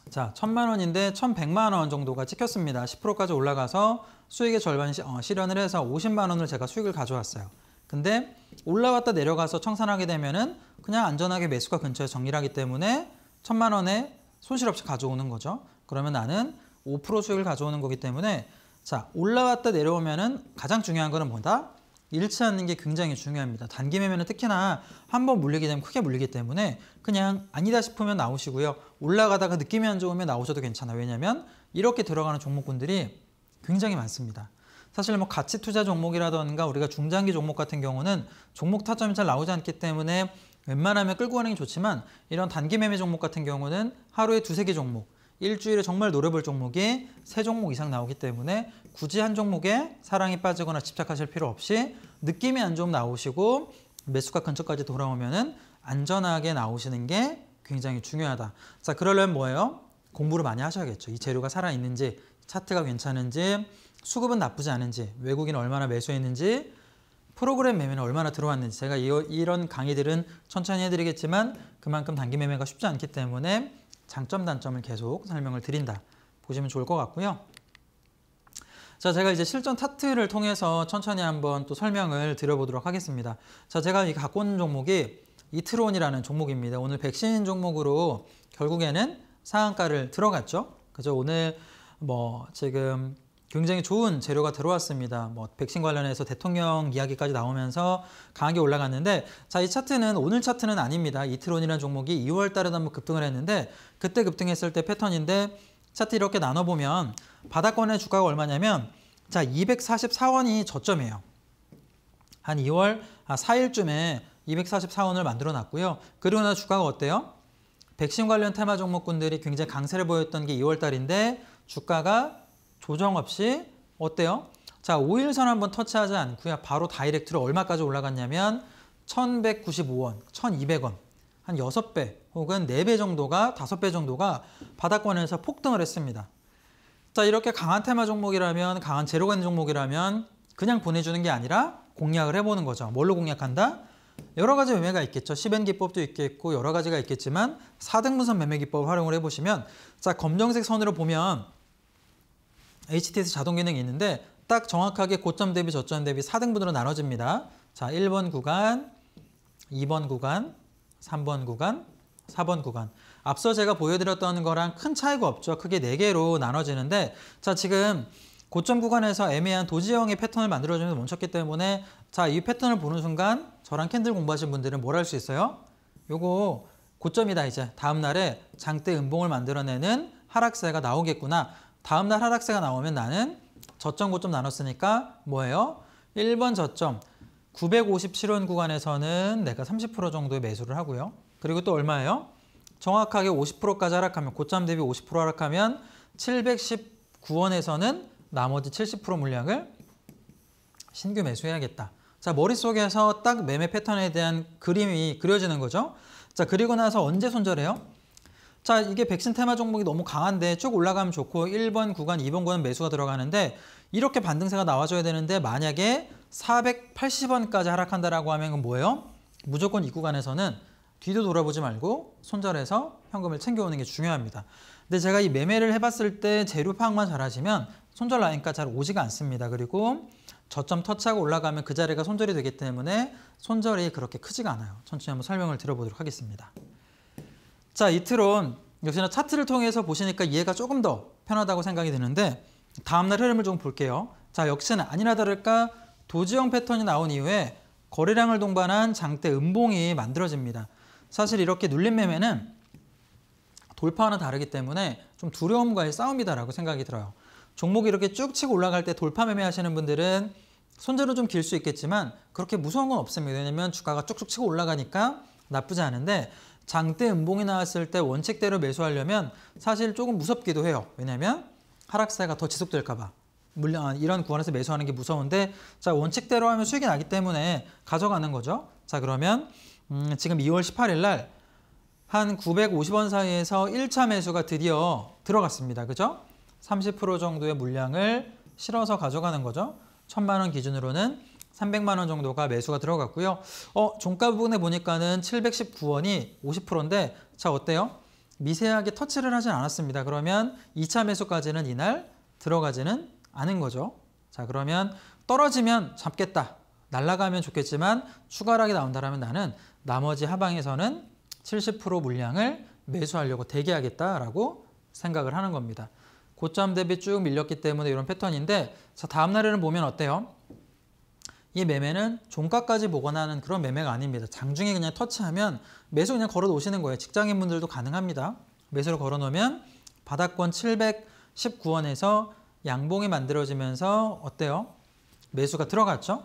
Speaker 1: 자 천만 원인데 천백만 원 정도가 찍혔습니다. 10%까지 올라가서 수익의 절반 시, 어, 실현을 해서 50만 원을 제가 수익을 가져왔어요. 근데 올라왔다 내려가서 청산하게 되면은 그냥 안전하게 매수가 근처에 정리를 하기 때문에 천만 원에 손실 없이 가져오는 거죠. 그러면 나는 5% 수익을 가져오는 거기 때문에 자 올라왔다 내려오면은 가장 중요한 거는 뭐다? 일치하는 게 굉장히 중요합니다. 단기 매매는 특히나 한번 물리게 되면 크게 물리기 때문에 그냥 아니다 싶으면 나오시고요. 올라가다가 느낌이 안 좋으면 나오셔도 괜찮아요. 왜냐면 이렇게 들어가는 종목군들이 굉장히 많습니다. 사실 뭐 가치 투자 종목이라든가 우리가 중장기 종목 같은 경우는 종목 타점이 잘 나오지 않기 때문에 웬만하면 끌고 가는 게 좋지만 이런 단기 매매 종목 같은 경우는 하루에 두세 개 종목 일주일에 정말 노려볼 종목이 세 종목 이상 나오기 때문에 굳이 한 종목에 사랑이 빠지거나 집착하실 필요 없이 느낌이 안 좀 나오시고 매수가 근처까지 돌아오면은 안전하게 나오시는 게 굉장히 중요하다. 자, 그러려면 뭐예요? 공부를 많이 하셔야겠죠. 이 재료가 살아있는지 차트가 괜찮은지 수급은 나쁘지 않은지 외국인 얼마나 매수했는지 프로그램 매매는 얼마나 들어왔는지 제가 이런 강의들은 천천히 해드리겠지만 그만큼 단기 매매가 쉽지 않기 때문에 장점 단점을 계속 설명을 드린다 보시면 좋을 것 같고요 자 제가 이제 실전 차트를 통해서 천천히 한번 또 설명을 드려보도록 하겠습니다 자 제가 이 갖고 온 종목이 이트론이라는 종목입니다 오늘 백신 종목으로 결국에는 상한가를 들어갔죠 그래 오늘 뭐 지금 굉장히 좋은 재료가 들어왔습니다. 뭐 백신 관련해서 대통령 이야기까지 나오면서 강하게 올라갔는데 자, 이 차트는 오늘 차트는 아닙니다. 이트론이라는 종목이 2월 달에 한번 급등을 했는데 그때 급등했을 때 패턴인데 차트 이렇게 나눠 보면 바닥권의 주가가 얼마냐면 자, 244원이 저점이에요. 한 2월 아, 4일쯤에 244원을 만들어 놨고요. 그리고 나 주가가 어때요? 백신 관련 테마 종목군들이 굉장히 강세를 보였던 게 2월 달인데 주가가 조정 없이 어때요? 자, 5일선 한번 터치하지 않고요. 바로 다이렉트로 얼마까지 올라갔냐면 1,195원, 1,200원. 한 6배 혹은 4배 정도가 5배 정도가 바닥권에서 폭등을 했습니다. 자, 이렇게 강한 테마 종목이라면 강한 재료가 있는 종목이라면 그냥 보내주는 게 아니라 공략을 해보는 거죠. 뭘로 공략한다? 여러 가지 매매가 있겠죠. 시벤 기법도 있겠고 여러 가지가 있겠지만 4등분선 매매 기법을 활용을 해보시면 자 검정색 선으로 보면 HTS 자동 기능이 있는데 딱 정확하게 고점 대비 저점 대비 4등분으로 나눠집니다. 자, 1번 구간, 2번 구간, 3번 구간, 4번 구간. 앞서 제가 보여드렸던 거랑 큰 차이가 없죠. 크게 4개로 나눠지는데 자, 지금 고점 구간에서 애매한 도지형의 패턴을 만들어주면서 멈췄기 때문에 자, 이 패턴을 보는 순간 저랑 캔들 공부하신 분들은 뭘 할 수 있어요? 요거 고점이다 이제 다음 날에 장대 음봉을 만들어내는 하락세가 나오겠구나 다음날 하락세가 나오면 나는 저점 고점 나눴으니까 뭐예요? 1번 저점 957원 구간에서는 내가 30% 정도의 매수를 하고요. 그리고 또 얼마예요? 정확하게 50%까지 하락하면 고점 대비 50% 하락하면 719원에서는 나머지 70% 물량을 신규 매수해야겠다. 자 머릿속에서 딱 매매 패턴에 대한 그림이 그려지는 거죠. 자 그리고 나서 언제 손절해요? 자 이게 백신 테마 종목이 너무 강한데 쭉 올라가면 좋고 1번 구간, 2번 구간 매수가 들어가는데 이렇게 반등세가 나와줘야 되는데 만약에 480원까지 하락한다라고 하면 은 뭐예요? 무조건 이 구간에서는 뒤도 돌아보지 말고 손절해서 현금을 챙겨오는 게 중요합니다. 근데 제가 이 매매를 해봤을 때 재료 파악만 잘하시면 손절 라인까지 잘 오지가 않습니다. 그리고 저점 터치하고 올라가면 그 자리가 손절이 되기 때문에 손절이 그렇게 크지가 않아요. 천천히 한번 설명을 들어보도록 하겠습니다. 자, 이틀은 역시나 차트를 통해서 보시니까 이해가 조금 더 편하다고 생각이 드는데 다음날 흐름을 좀 볼게요. 자, 역시나 아니나 다를까 도지형 패턴이 나온 이후에 거래량을 동반한 장대 음봉이 만들어집니다. 사실 이렇게 눌림 매매는 돌파와는 다르기 때문에 좀 두려움과의 싸움이다라고 생각이 들어요. 종목이 이렇게 쭉 치고 올라갈 때 돌파 매매 하시는 분들은 손절은 좀 길 수 있겠지만 그렇게 무서운 건 없습니다. 왜냐면 주가가 쭉쭉 치고 올라가니까 나쁘지 않은데 장대 음봉이 나왔을 때 원칙대로 매수하려면 사실 조금 무섭기도 해요. 왜냐하면 하락세가 더 지속될까 봐. 물론 아, 이런 구간에서 매수하는 게 무서운데 자 원칙대로 하면 수익이 나기 때문에 가져가는 거죠. 자 그러면 음, 지금 2월 18일 날 한 950원 사이에서 1차 매수가 드디어 들어갔습니다. 그죠? 30% 정도의 물량을 실어서 가져가는 거죠. 1 천만 원 기준으로는 300만 원 정도가 매수가 들어갔고요. 어, 종가 부분에 보니까는 719원이 50%인데 자, 어때요? 미세하게 터치를 하진 않았습니다. 그러면 2차 매수까지는 이날 들어가지는 않은 거죠. 자, 그러면 떨어지면 잡겠다. 날라가면 좋겠지만 추가락이 나온다라면 나는 나머지 하방에서는 70% 물량을 매수하려고 대기하겠다라고 생각을 하는 겁니다. 고점 대비 쭉 밀렸기 때문에 이런 패턴인데 자 다음 날에는 보면 어때요? 이 매매는 종가까지 보관하는 그런 매매가 아닙니다. 장중에 그냥 터치하면 매수 그냥 걸어 놓으시는 거예요. 직장인분들도 가능합니다. 매수를 걸어 놓으면 바닥권 719원에서 양봉이 만들어지면서 어때요? 매수가 들어갔죠?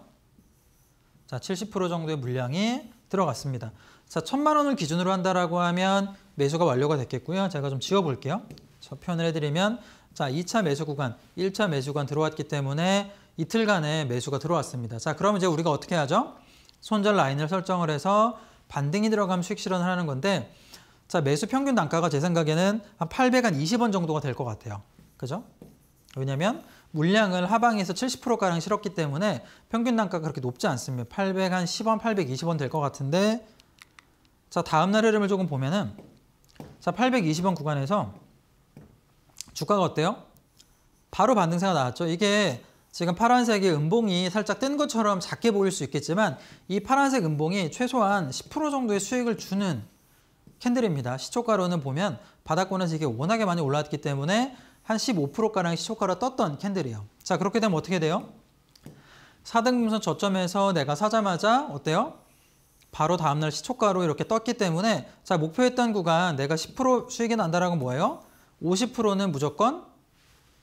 Speaker 1: 자, 70% 정도의 물량이 들어갔습니다. 자, 천만 원을 기준으로 한다라고 하면 매수가 완료가 됐겠고요. 제가 좀 지워 볼게요. 저 표현을 해 드리면 자, 2차 매수 구간, 1차 매수 구간 들어왔기 때문에 이틀간의 매수가 들어왔습니다. 자, 그러면 이제 우리가 어떻게 하죠? 손절 라인을 설정을 해서 반등이 들어가면 수익 실현을 하는 건데 자, 매수 평균 단가가 제 생각에는 한 800한 20원 정도가 될 것 같아요. 그죠? 왜냐면 물량을 하방에서 70%가량 실었기 때문에 평균 단가가 그렇게 높지 않습니다. 800한 10원, 820원 될 것 같은데 자, 다음 날 흐름을 조금 보면은 자, 820원 구간에서 주가가 어때요? 바로 반등세가 나왔죠. 이게 지금 파란색의 은봉이 살짝 뜬 것처럼 작게 보일 수 있겠지만 이 파란색 은봉이 최소한 10% 정도의 수익을 주는 캔들입니다. 시초가로는 보면 바닥권에서 이게 워낙에 많이 올라왔기 때문에 한 15%가량 시초가로 떴던 캔들이에요. 자 그렇게 되면 어떻게 돼요? 4등분선 저점에서 내가 사자마자 어때요? 바로 다음날 시초가로 이렇게 떴기 때문에 자 목표했던 구간 내가 10% 수익이 난다라고 뭐예요? 50%는 무조건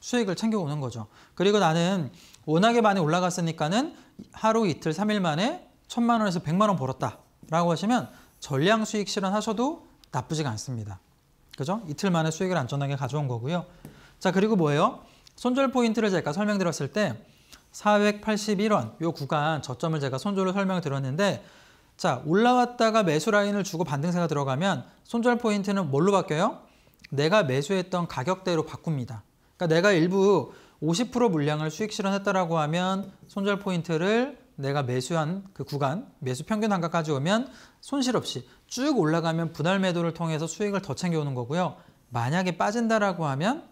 Speaker 1: 수익을 챙겨오는 거죠. 그리고 나는 워낙에 많이 올라갔으니까는 하루 이틀 3일 만에 천만 원에서 백만 원 벌었다 라고 하시면 전량 수익 실현하셔도 나쁘지가 않습니다. 그죠? 이틀 만에 수익을 안전하게 가져온 거고요. 자 그리고 뭐예요? 손절 포인트를 제가 설명드렸을 때 481원 요 구간 저점을 제가 손절을 설명드렸는데 자 올라왔다가 매수 라인을 주고 반등세가 들어가면 손절 포인트는 뭘로 바뀌어요? 내가 매수했던 가격대로 바꿉니다. 그러니까 내가 일부 50% 물량을 수익 실현했다라고 하면 손절 포인트를 내가 매수한 그 구간, 매수 평균 한가까지 오면 손실 없이 쭉 올라가면 분할 매도를 통해서 수익을 더 챙겨오는 거고요. 만약에 빠진다라고 하면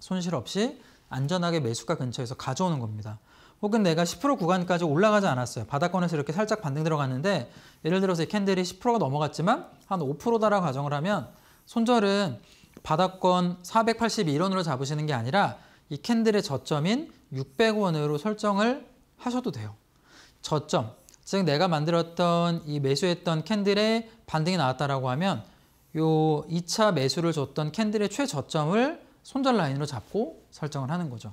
Speaker 1: 손실 없이 안전하게 매수가 근처에서 가져오는 겁니다. 혹은 내가 10% 구간까지 올라가지 않았어요. 바닥권에서 이렇게 살짝 반등 들어갔는데 예를 들어서 이 캔들이 10%가 넘어갔지만 한 5%다라고 가정을 하면 손절은 바닥권 481원으로 잡으시는 게 아니라 이 캔들의 저점인 600원으로 설정을 하셔도 돼요. 저점, 즉 내가 만들었던 이 매수했던 캔들의 반등이 나왔다라고 하면 요 2차 매수를 줬던 캔들의 최저점을 손절 라인으로 잡고 설정을 하는 거죠.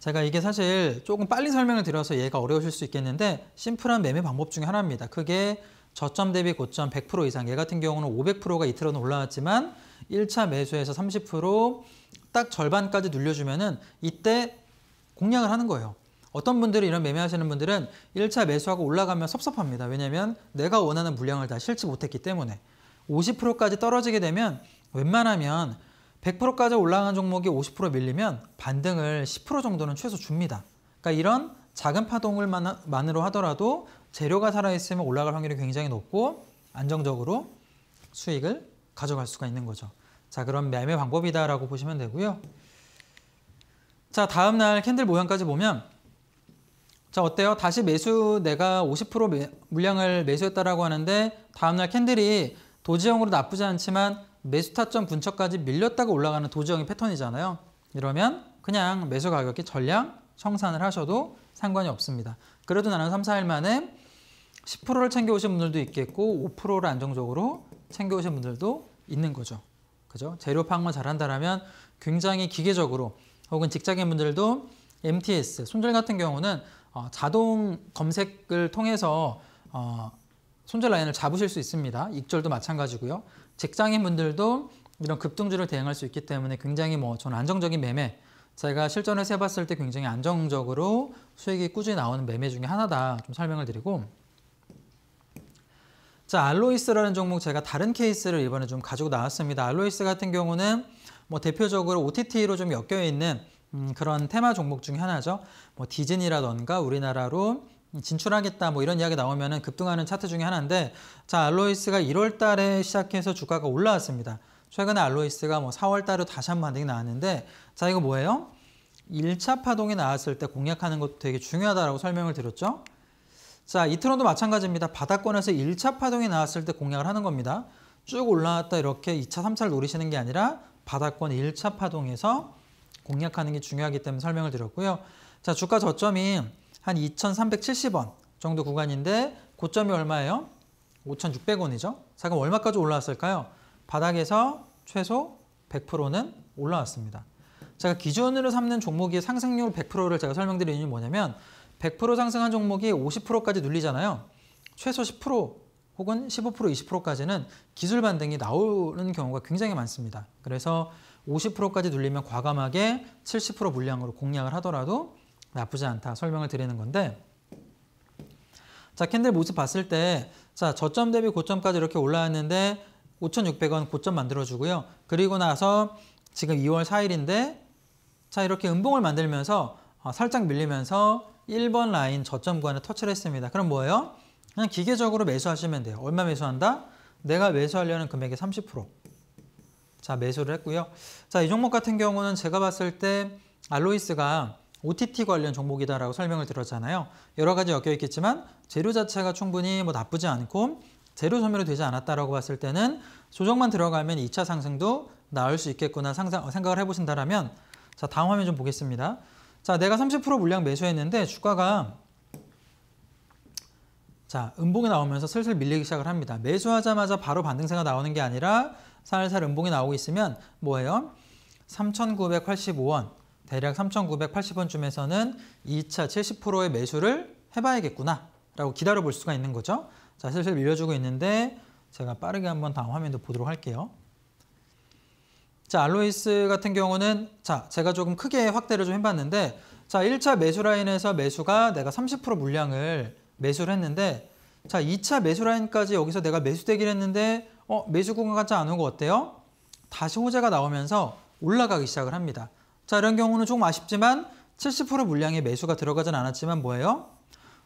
Speaker 1: 제가 이게 사실 조금 빨리 설명을 드려서 얘가 어려우실 수 있겠는데 심플한 매매 방법 중에 하나입니다. 그게 저점 대비 고점 100% 이상 얘 같은 경우는 500%가 이틀은 올라왔지만 1차 매수에서 30%딱 절반까지 눌려주면은 이때 공략을 하는 거예요. 어떤 분들이 이런 매매하시는 분들은 1차 매수하고 올라가면 섭섭합니다. 왜냐하면 내가 원하는 물량을 다 실지 못했기 때문에 50%까지 떨어지게 되면 웬만하면 100%까지 올라가는 종목이 50% 밀리면 반등을 10% 정도는 최소 줍니다. 그러니까 이런 작은 파동을 만으로 하더라도 재료가 살아있으면 올라갈 확률이 굉장히 높고 안정적으로 수익을 가져갈 수가 있는 거죠. 자, 그럼 매매 방법이다라고 보시면 되고요. 자, 다음 날 캔들 모양까지 보면 자, 어때요? 다시 매수 내가 50% 물량을 매수했다라고 하는데 다음 날 캔들이 도지형으로 나쁘지 않지만 매수 타점 근처까지 밀렸다가 올라가는 도지형의 패턴이잖아요. 이러면 그냥 매수 가격이 전량 청산을 하셔도 상관이 없습니다. 그래도 나는 3, 4일 만에 10%를 챙겨오신 분들도 있겠고 5%를 안정적으로 챙겨오신 분들도 있는 거죠. 그죠? 재료 파악만 잘한다라 굉장히 기계적으로 혹은 직장인 분들도 MTS, 손절 같은 경우는 어, 자동 검색을 통해서 어, 손절 라인을 잡으실 수 있습니다. 익절도 마찬가지고요. 직장인 분들도 이런 급등주를 대응할 수 있기 때문에 굉장히 뭐 저는 안정적인 매매 제가 실전에서 해봤을 때 굉장히 안정적으로 수익이 꾸준히 나오는 매매 중에 하나다 좀 설명을 드리고 자 알로이스라는 종목 제가 다른 케이스를 이번에 좀 가지고 나왔습니다. 알로이스 같은 경우는 뭐 대표적으로 OTT로 좀 엮여 있는 음, 그런 테마 종목 중에 하나죠. 뭐 디즈니라던가 우리나라로 진출하겠다 뭐 이런 이야기 나오면은 급등하는 차트 중에 하나인데 자 알로이스가 1월 달에 시작해서 주가가 올라왔습니다. 최근에 알로이스가 뭐 4월 달에 다시 한번 반등이 나왔는데 자 이거 뭐예요? 1차 파동이 나왔을 때 공략하는 것도 되게 중요하다라고 설명을 드렸죠. 자, 이트론도 마찬가지입니다. 바닥권에서 1차 파동이 나왔을 때 공략을 하는 겁니다. 쭉 올라왔다 이렇게 2차, 3차를 노리시는 게 아니라 바닥권 1차 파동에서 공략하는 게 중요하기 때문에 설명을 드렸고요. 자, 주가 저점이 한 2,370원 정도 구간인데 고점이 얼마예요? 5,600원이죠. 자, 그럼 얼마까지 올라왔을까요? 바닥에서 최소 100%는 올라왔습니다. 제가 기준으로 삼는 종목의 상승률 100%를 제가 설명드린 이유는 뭐냐면 100% 상승한 종목이 50%까지 눌리잖아요. 최소 10% 혹은 15% 20%까지는 기술 반등이 나오는 경우가 굉장히 많습니다. 그래서 50%까지 눌리면 과감하게 70% 물량으로 공략을 하더라도 나쁘지 않다 설명을 드리는 건데 자 캔들 모습 봤을 때 자 저점 대비 고점까지 이렇게 올라왔는데 5,600원 고점 만들어주고요. 그리고 나서 지금 2월 4일인데 자 이렇게 음봉을 만들면서 어, 살짝 밀리면서 1번 라인 저점 구간을 터치를 했습니다. 그럼 뭐예요? 그냥 기계적으로 매수하시면 돼요. 얼마 매수한다? 내가 매수하려는 금액의 30%. 자 매수를 했고요. 자 이 종목 같은 경우는 제가 봤을 때 알로이스가 OTT 관련 종목이다라고 설명을 들었잖아요 여러 가지 엮여 있겠지만 재료 자체가 충분히 뭐 나쁘지 않고 재료 소멸이 되지 않았다라고 봤을 때는 조정만 들어가면 2차 상승도 나올 수 있겠구나 상상, 생각을 해보신다라면 자 다음 화면 좀 보겠습니다. 자 내가 30% 물량 매수했는데 주가가 자 음봉이 나오면서 슬슬 밀리기 시작을 합니다. 매수하자마자 바로 반등세가 나오는 게 아니라 살살 음봉이 나오고 있으면 뭐예요? 3,985원 대략 3,980원쯤에서는 2차 70%의 매수를 해봐야겠구나 라고 기다려 볼 수가 있는 거죠. 자, 슬슬 밀려주고 있는데 제가 빠르게 한번 다음 화면도 보도록 할게요. 자, 알로이스 같은 경우는 자, 제가 조금 크게 확대를 좀 해봤는데 자, 1차 매수 라인에서 매수가 내가 30% 물량을 매수를 했는데 자, 2차 매수 라인까지 여기서 내가 매수되기를 했는데 어, 매수 공간 같지 않은 거 어때요? 다시 호재가 나오면서 올라가기 시작을 합니다. 자, 이런 경우는 조금 아쉽지만 70% 물량의 매수가 들어가진 않았지만 뭐예요?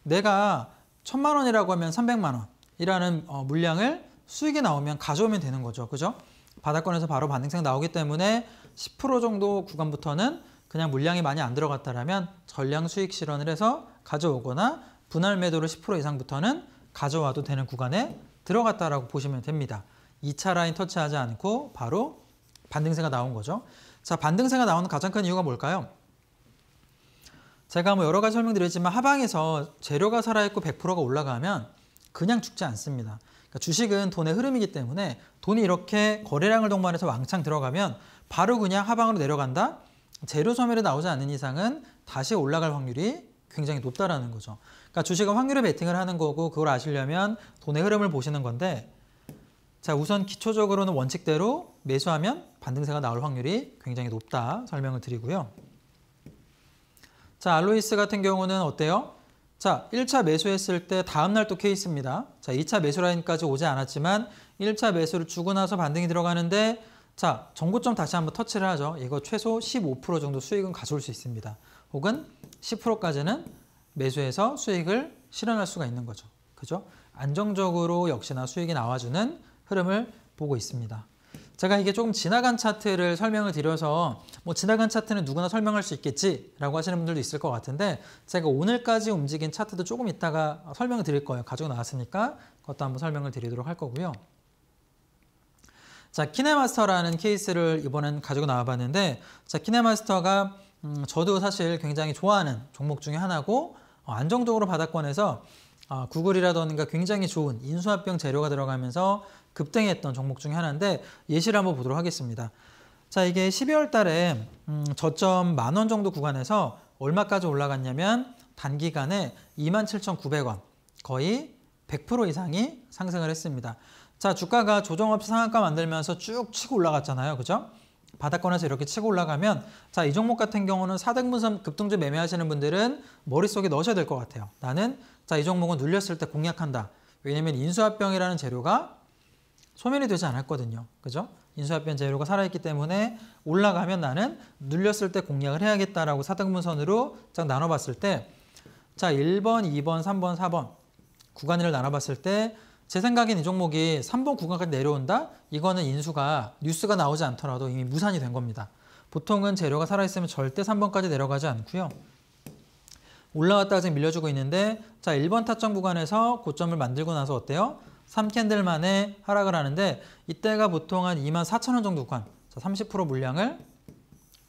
Speaker 1: 내가 천만 원이라고 하면 300만 원이라는 어, 물량을 수익이 나오면 가져오면 되는 거죠. 그죠? 바닷권에서 바로 반등생 나오기 때문에 10% 정도 구간부터는 그냥 물량이 많이 안 들어갔다라면 전량 수익 실현을 해서 가져오거나 분할 매도를 10% 이상부터는 가져와도 되는 구간에 들어갔다라고 보시면 됩니다. 2차 라인 터치하지 않고 바로 반등세가 나온 거죠. 자, 반등세가 나오는 가장 큰 이유가 뭘까요? 제가 뭐 여러 가지 설명드렸지만 하방에서 재료가 살아있고 100%가 올라가면 그냥 죽지 않습니다. 그러니까 주식은 돈의 흐름이기 때문에 돈이 이렇게 거래량을 동반해서 왕창 들어가면 바로 그냥 하방으로 내려간다? 재료 소멸이 나오지 않는 이상은 다시 올라갈 확률이 굉장히 높다라는 거죠. 그러니까 주식은 확률에 베팅을 하는 거고 그걸 아시려면 돈의 흐름을 보시는 건데 자 우선 기초적으로는 원칙대로 매수하면 반등세가 나올 확률이 굉장히 높다 설명을 드리고요. 자, 알로이스 같은 경우는 어때요? 자, 1차 매수했을 때 다음날 또 케이스입니다. 자, 2차 매수 라인까지 오지 않았지만 1차 매수를 주고 나서 반등이 들어가는데 자, 정고점 다시 한번 터치를 하죠. 이거 최소 15% 정도 수익은 가져올 수 있습니다. 혹은 10%까지는 매수해서 수익을 실현할 수가 있는 거죠. 그죠? 안정적으로 역시나 수익이 나와주는 흐름을 보고 있습니다. 제가 이게 조금 지나간 차트를 설명을 드려서 뭐 지나간 차트는 누구나 설명할 수 있겠지라고 하시는 분들도 있을 것 같은데 제가 오늘까지 움직인 차트도 조금 이따가 설명을 드릴 거예요. 가지고 나왔으니까 그것도 한번 설명을 드리도록 할 거고요. 자, 키네마스터라는 케이스를 이번엔 가지고 나와봤는데 자, 키네마스터가 음, 저도 사실 굉장히 좋아하는 종목 중에 하나고 어, 안정적으로 바닥권에서 아, 구글이라던가 굉장히 좋은 인수합병 재료가 들어가면서 급등했던 종목 중에 하나인데 예시를 한번 보도록 하겠습니다. 자 이게 12월 달에 음, 저점 만원 정도 구간에서 얼마까지 올라갔냐면 단기간에 27,900원 거의 100% 이상이 상승을 했습니다. 자 주가가 조정업 체 상한가 만들면서 쭉 치고 올라갔잖아요. 그죠? 바닥권에서 이렇게 치고 올라가면 자 이 종목 같은 경우는 4등분선 급등주 매매하시는 분들은 머릿속에 넣으셔야 될 것 같아요. 나는 자, 이 종목은 눌렸을 때 공략한다. 왜냐면 인수합병이라는 재료가 소멸이 되지 않았거든요. 그죠? 인수합병 재료가 살아있기 때문에 올라가면 나는 눌렸을 때 공략을 해야겠다라고 사등분선으로 쫙 나눠봤을 때 자, 1번, 2번, 3번, 4번 구간을 나눠봤을 때 제 생각엔 이 종목이 3번 구간까지 내려온다? 이거는 인수가 뉴스가 나오지 않더라도 이미 무산이 된 겁니다. 보통은 재료가 살아있으면 절대 3번까지 내려가지 않고요. 올라왔다 아직 밀려주고 있는데 자 1번 타점 구간에서 고점을 만들고 나서 어때요? 3캔들 만에 하락을 하는데 이때가 보통 한2 4 0 0 0원 정도 구간 자30% 물량을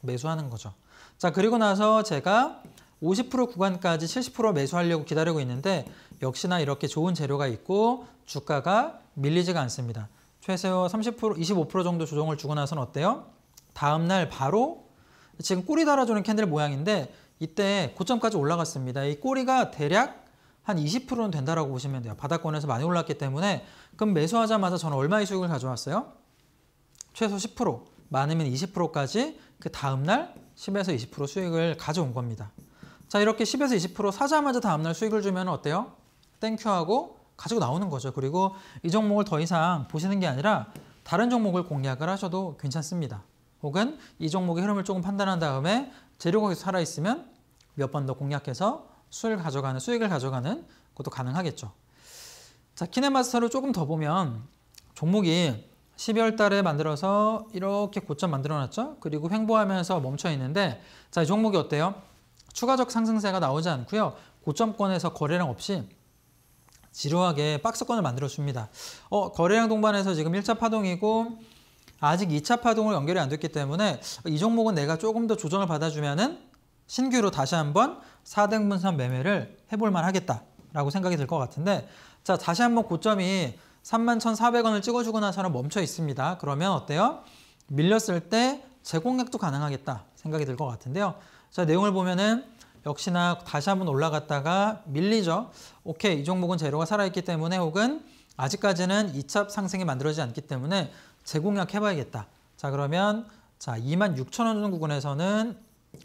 Speaker 1: 매수하는 거죠. 자 그리고 나서 제가 50% 구간까지 70% 매수하려고 기다리고 있는데 역시나 이렇게 좋은 재료가 있고 주가가 밀리지가 않습니다. 최소 30% 25% 정도 조정을 주고 나서는 어때요? 다음날 바로 지금 꼬리 달아주는 캔들 모양인데 이때 고점까지 올라갔습니다. 이 꼬리가 대략 한 20%는 된다라고 보시면 돼요. 바닥권에서 많이 올랐기 때문에 그럼 매수하자마자 저는 얼마의 수익을 가져왔어요? 최소 10%, 많으면 20%까지 그 다음날 10에서 20% 수익을 가져온 겁니다. 자 이렇게 10에서 20% 사자마자 다음날 수익을 주면 어때요? 땡큐하고 가지고 나오는 거죠. 그리고 이 종목을 더 이상 보시는 게 아니라 다른 종목을 공략을 하셔도 괜찮습니다. 혹은 이 종목의 흐름을 조금 판단한 다음에 재료가 계속 살아있으면 몇번더 공략해서 수익을 가져가는 수익을 가져가는 것도 가능하겠죠. 자, 키네마스터를 조금 더 보면 종목이 12월 달에 만들어서 이렇게 고점 만들어 놨죠. 그리고 횡보하면서 멈춰 있는데 자, 이 종목이 어때요? 추가적 상승세가 나오지 않고요. 고점권에서 거래량 없이 지루하게 박스권을 만들어 줍니다. 어, 거래량 동반해서 지금 1차 파동이고 아직 2차 파동을 연결이 안 됐기 때문에 이 종목은 내가 조금 더 조정을 받아주면은 신규로 다시 한번 4등분선 매매를 해볼만 하겠다라고 생각이 들 것 같은데 자 다시 한번 고점이 31,400원을 찍어주고 나서는 멈춰 있습니다. 그러면 어때요? 밀렸을 때 재공략도 가능하겠다 생각이 들 것 같은데요. 자 내용을 보면은 역시나 다시 한번 올라갔다가 밀리죠. 오케이 이 종목은 재료가 살아있기 때문에 혹은 아직까지는 2차 상승이 만들어지지 않기 때문에 재공략해봐야겠다. 자 그러면 자 26,000원 정도 구간에서는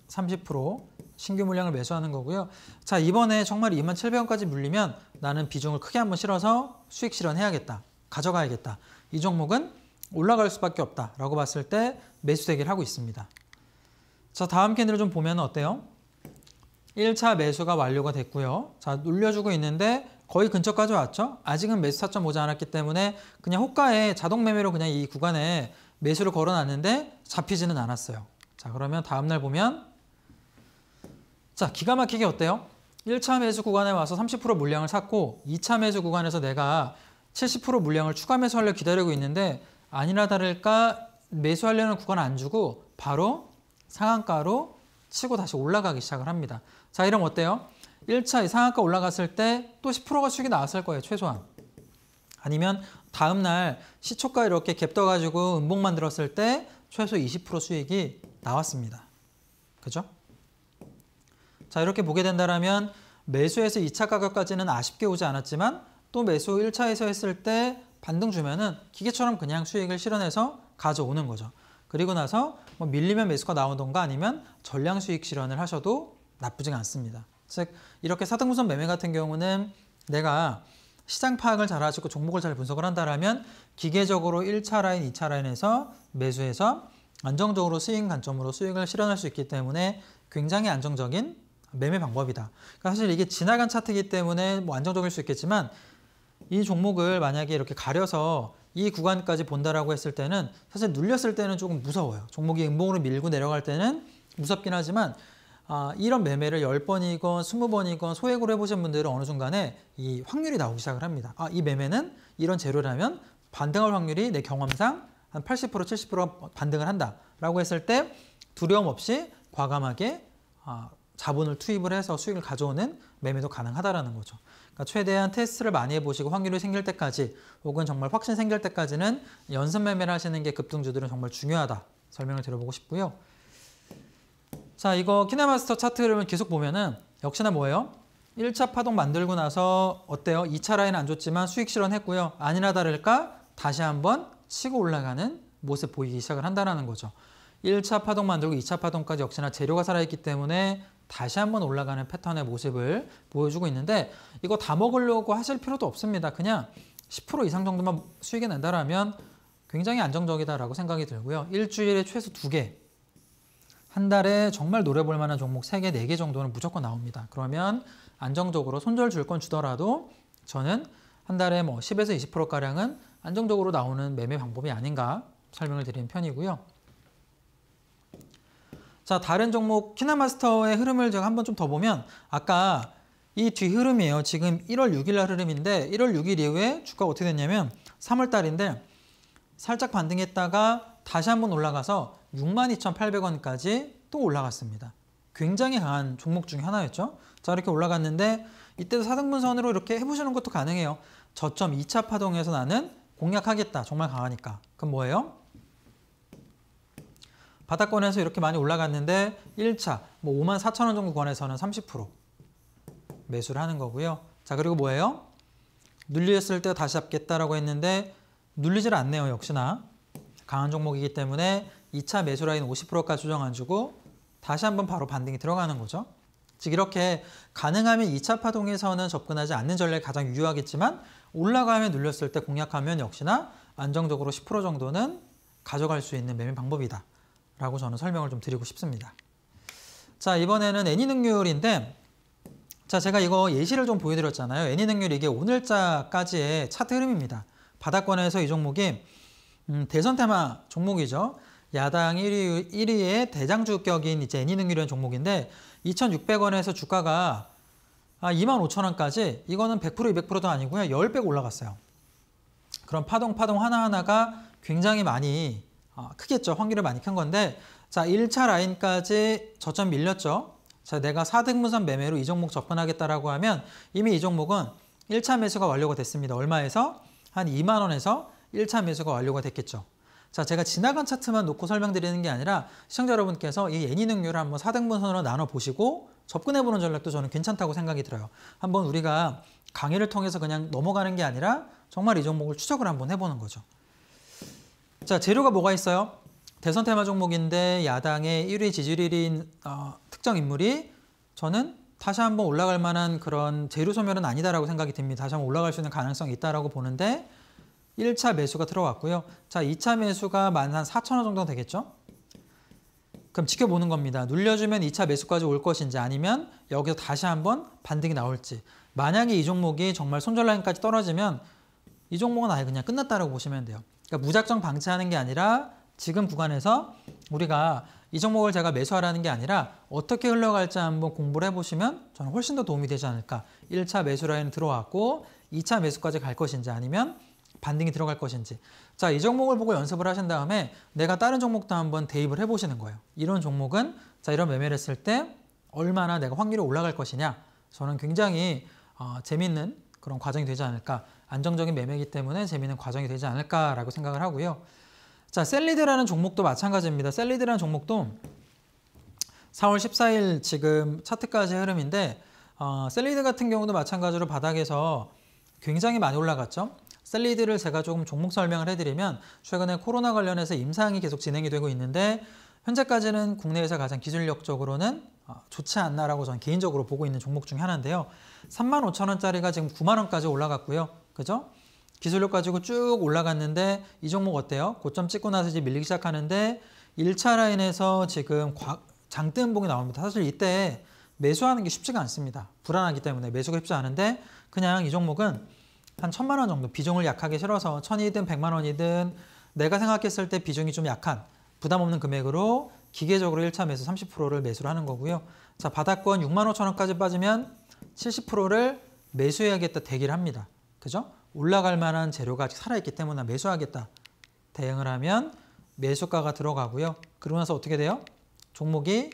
Speaker 1: 30% 신규 물량을 매수하는 거고요. 자 이번에 정말 2만 700원까지 물리면 나는 비중을 크게 한번 실어서 수익 실현해야겠다. 가져가야겠다. 이 종목은 올라갈 수밖에 없다라고 봤을 때 매수 대기를 하고 있습니다. 자 다음 캔들을 좀 보면 어때요? 1차 매수가 완료가 됐고요. 자 눌려주고 있는데 거의 근처까지 왔죠? 아직은 매수 타점 오지 않았기 때문에 그냥 호가에 자동 매매로 그냥 이 구간에 매수를 걸어놨는데 잡히지는 않았어요. 자, 그러면 다음날 보면 자, 기가 막히게 어때요? 1차 매수 구간에 와서 30% 물량을 샀고 2차 매수 구간에서 내가 70% 물량을 추가 매수하려 기다리고 있는데 아니라 다를까 매수하려는 구간 안 주고 바로 상한가로 치고 다시 올라가기 시작을 합니다. 자, 이럼 어때요? 1차 상한가 올라갔을 때 또 10%가 수익이 나왔을 거예요, 최소한. 아니면 다음날 시초가 이렇게 갭떠가지고 음봉 만들었을 때 최소 20% 수익이 나왔습니다. 그죠? 자 이렇게 보게 된다면 매수에서 2차 가격까지는 아쉽게 오지 않았지만 또 매수 1차에서 했을 때 반등 주면은 기계처럼 그냥 수익을 실현해서 가져오는 거죠. 그리고 나서 뭐 밀리면 매수가 나오던가 아니면 전량 수익 실현을 하셔도 나쁘지 않습니다. 즉 이렇게 사등분선 매매 같은 경우는 내가 시장 파악을 잘 하시고 종목을 잘 분석을 한다라면 기계적으로 1차 라인, 2차 라인에서 매수해서 안정적으로 수익 관점으로 수익을 실현할 수 있기 때문에 굉장히 안정적인 매매 방법이다. 그러니까 사실 이게 지나간 차트이기 때문에 뭐 안정적일 수 있겠지만 이 종목을 만약에 이렇게 가려서 이 구간까지 본다라고 했을 때는 사실 눌렸을 때는 조금 무서워요. 종목이 음봉으로 밀고 내려갈 때는 무섭긴 하지만 아, 이런 매매를 10번이건 20번이건 소액으로 해보신 분들은 어느 순간에 이 확률이 나오기 시작을 합니다. 아, 이 매매는 이런 재료라면 반등할 확률이 내 경험상 한80% 70% 반등을 한다라고 했을 때 두려움 없이 과감하게 아, 자본을 투입을 해서 수익을 가져오는 매매도 가능하다라는 거죠. 그러니까 최대한 테스트를 많이 해보시고 확률이 생길 때까지 혹은 정말 확신 생길 때까지는 연습 매매를 하시는 게 급등주들은 정말 중요하다 설명을 드려보고 싶고요. 자 이거 키네마스터 차트를 계속 보면은 역시나 뭐예요? 1차 파동 만들고 나서 어때요? 2차 라인은 안 좋지만 수익 실현했고요. 아니나 다를까 다시 한번 치고 올라가는 모습 보이기 시작을 한다는 거죠. 1차 파동 만들고 2차 파동까지 역시나 재료가 살아있기 때문에 다시 한번 올라가는 패턴의 모습을 보여주고 있는데 이거 다 먹으려고 하실 필요도 없습니다. 그냥 10% 이상 정도만 수익이 난다라면 굉장히 안정적이다라고 생각이 들고요. 일주일에 최소 2개, 한 달에 정말 노려볼 만한 종목 3개, 4개 정도는 무조건 나옵니다. 그러면 안정적으로 손절 줄 건 주더라도 저는 한 달에 뭐 10에서 20%가량은 안정적으로 나오는 매매 방법이 아닌가 설명을 드리는 편이고요. 자, 다른 종목 키나마스터의 흐름을 제가 한 번 좀 더 보면 아까 이 뒤흐름이에요. 지금 1월 6일 날 흐름인데 1월 6일 이후에 주가가 어떻게 됐냐면 3월 달인데 살짝 반등했다가 다시 한번 올라가서 62,800원까지 또 올라갔습니다. 굉장히 강한 종목 중에 하나였죠. 자, 이렇게 올라갔는데 이때도 사등분선으로 이렇게 해보시는 것도 가능해요. 저점 2차 파동에서 나는 공략하겠다. 정말 강하니까. 그럼 뭐예요? 바닥권에서 이렇게 많이 올라갔는데 1차 뭐 5만 4천 원 정도 권에서는 30% 매수를 하는 거고요. 자 그리고 뭐예요? 눌리했을 때 다시 잡겠다라고 했는데 눌리질 않네요. 역시나 강한 종목이기 때문에 2차 매수 라인 50%까지 조정 안 주고 다시 한번 바로 반등이 들어가는 거죠. 즉 이렇게 가능하면 2차 파동에서는 접근하지 않는 전략이 가장 유효하겠지만 올라가면 눌렸을 때 공략하면 역시나 안정적으로 10% 정도는 가져갈 수 있는 매매 방법이다. 라고 저는 설명을 좀 드리고 싶습니다. 자, 이번에는 애니 능률인데 자, 제가 이거 예시를 좀 보여드렸잖아요. 애니 능률 이게 오늘자까지의 차트 흐름입니다. 바닥권에서 이 종목이 음, 대선 테마 종목이죠. 야당 1위, 1위의 대장주격인 이제 애니 능률이라는 종목인데 2,600원에서 주가가 아, 25,000원까지 이거는 100% 200%도 아니고요. 10배 올라갔어요. 그럼 파동 파동 하나하나가 굉장히 많이 아, 크겠죠. 환기를 많이 큰 건데 자 1차 라인까지 저점 밀렸죠. 자 내가 4등분선 매매로 이 종목 접근하겠다라고 하면 이미 이 종목은 1차 매수가 완료가 됐습니다. 얼마에서? 한 2만원에서 1차 매수가 완료가 됐겠죠. 자, 제가 지나간 차트만 놓고 설명드리는 게 아니라 시청자 여러분께서 이 예니능률을 한번 4등분선으로 나눠보시고 접근해보는 전략도 저는 괜찮다고 생각이 들어요. 한번 우리가 강의를 통해서 그냥 넘어가는 게 아니라 정말 이 종목을 추적을 한번 해보는 거죠. 자, 재료가 뭐가 있어요? 대선 테마 종목인데 야당의 1위 지지율인 어, 특정 인물이 저는 다시 한번 올라갈 만한 그런 재료 소멸은 아니다라고 생각이 듭니다. 다시 한번 올라갈 수 있는 가능성이 있다라고 보는데 1차 매수가 들어왔고요. 자, 2차 매수가 만 한 4천원 정도 되겠죠? 그럼 지켜보는 겁니다. 눌려주면 2차 매수까지 올 것인지 아니면 여기서 다시 한번 반등이 나올지. 만약에 이 종목이 정말 손절 라인까지 떨어지면 이 종목은 아예 그냥 끝났다라고 보시면 돼요. 그러니까 무작정 방치하는 게 아니라 지금 구간에서 우리가 이 종목을 제가 매수하라는 게 아니라 어떻게 흘러갈지 한번 공부를 해보시면 저는 훨씬 더 도움이 되지 않을까. 1차 매수 라인 들어왔고 2차 매수까지 갈 것인지 아니면 반등이 들어갈 것인지 자이 종목을 보고 연습을 하신 다음에 내가 다른 종목도 한번 대입을 해보시는 거예요 이런 종목은 자 이런 매매를 했을 때 얼마나 내가 확률이 올라갈 것이냐 저는 굉장히 어, 재밌는 그런 과정이 되지 않을까 안정적인 매매이기 때문에 재밌는 과정이 되지 않을까라고 생각을 하고요 자 셀리드라는 종목도 마찬가지입니다 셀리드라는 종목도 4월 14일 지금 차트까지 흐름인데 어, 셀리드 같은 경우도 마찬가지로 바닥에서 굉장히 많이 올라갔죠 셀리드를 제가 조금 종목 설명을 해드리면 최근에 코로나 관련해서 임상이 계속 진행이 되고 있는데 현재까지는 국내에서 가장 기술력적으로는 어, 좋지 않나라고 저는 개인적으로 보고 있는 종목 중 하나인데요. 3만 5천 원짜리가 지금 9만 원까지 올라갔고요. 그죠? 기술력 가지고 쭉 올라갔는데 이 종목 어때요? 고점 찍고 나서 이제 밀리기 시작하는데 1차 라인에서 지금 장등음봉이 나옵니다. 사실 이때 매수하는 게 쉽지가 않습니다. 불안하기 때문에 매수가 쉽지 않은데 그냥 이 종목은 한 천만 원 정도 비중을 약하게 실어서 천이든 백만 원이든 내가 생각했을 때 비중이 좀 약한 부담 없는 금액으로 기계적으로 1차 매수 30%를 매수를 하는 거고요. 자 바닥권 6만 5천 원까지 빠지면 70%를 매수해야겠다 대기를 합니다. 그죠? 올라갈 만한 재료가 아직 살아있기 때문에 매수하겠다 대응을 하면 매수가가 들어가고요. 그러고 나서 어떻게 돼요? 종목이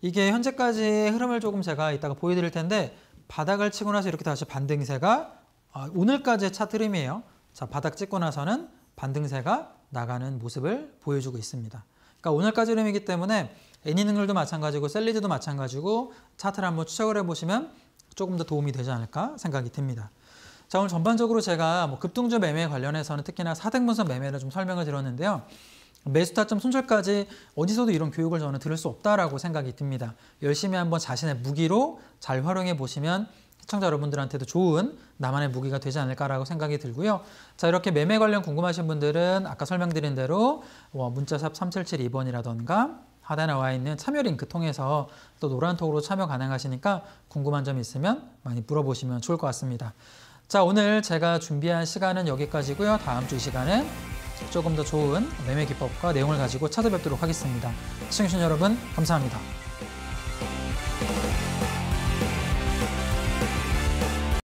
Speaker 1: 이게 현재까지의 흐름을 조금 제가 이따가 보여드릴 텐데 바닥을 치고 나서 이렇게 다시 반등세가 아, 오늘까지의 차트 림이에요 자, 바닥 찍고 나서는 반등세가 나가는 모습을 보여주고 있습니다. 그러니까 오늘까지 흐름이기 때문에 애니능률도 마찬가지고 셀리즈도 마찬가지고 차트를 한번 추적을 해보시면 조금 더 도움이 되지 않을까 생각이 듭니다. 자 오늘 전반적으로 제가 뭐 급등주 매매 관련해서는 특히나 사등분선 매매를 좀 설명을 드렸는데요. 매수 타점 손절까지 어디서도 이런 교육을 저는 들을 수 없다라고 생각이 듭니다. 열심히 한번 자신의 무기로 잘 활용해 보시면 시청자 여러분들한테도 좋은 나만의 무기가 되지 않을까라고 생각이 들고요. 자 이렇게 매매 관련 궁금하신 분들은 아까 설명드린 대로 뭐 문자샵 3772번이라던가 하단에 나와 있는 참여 링크 통해서 또 노란톡으로 참여 가능하시니까 궁금한 점 있으면 많이 물어보시면 좋을 것 같습니다. 자 오늘 제가 준비한 시간은 여기까지고요. 다음 주 이 시간은 조금 더 좋은 매매 기법과 내용을 가지고 찾아뵙도록 하겠습니다. 시청해주신 여러분 감사합니다.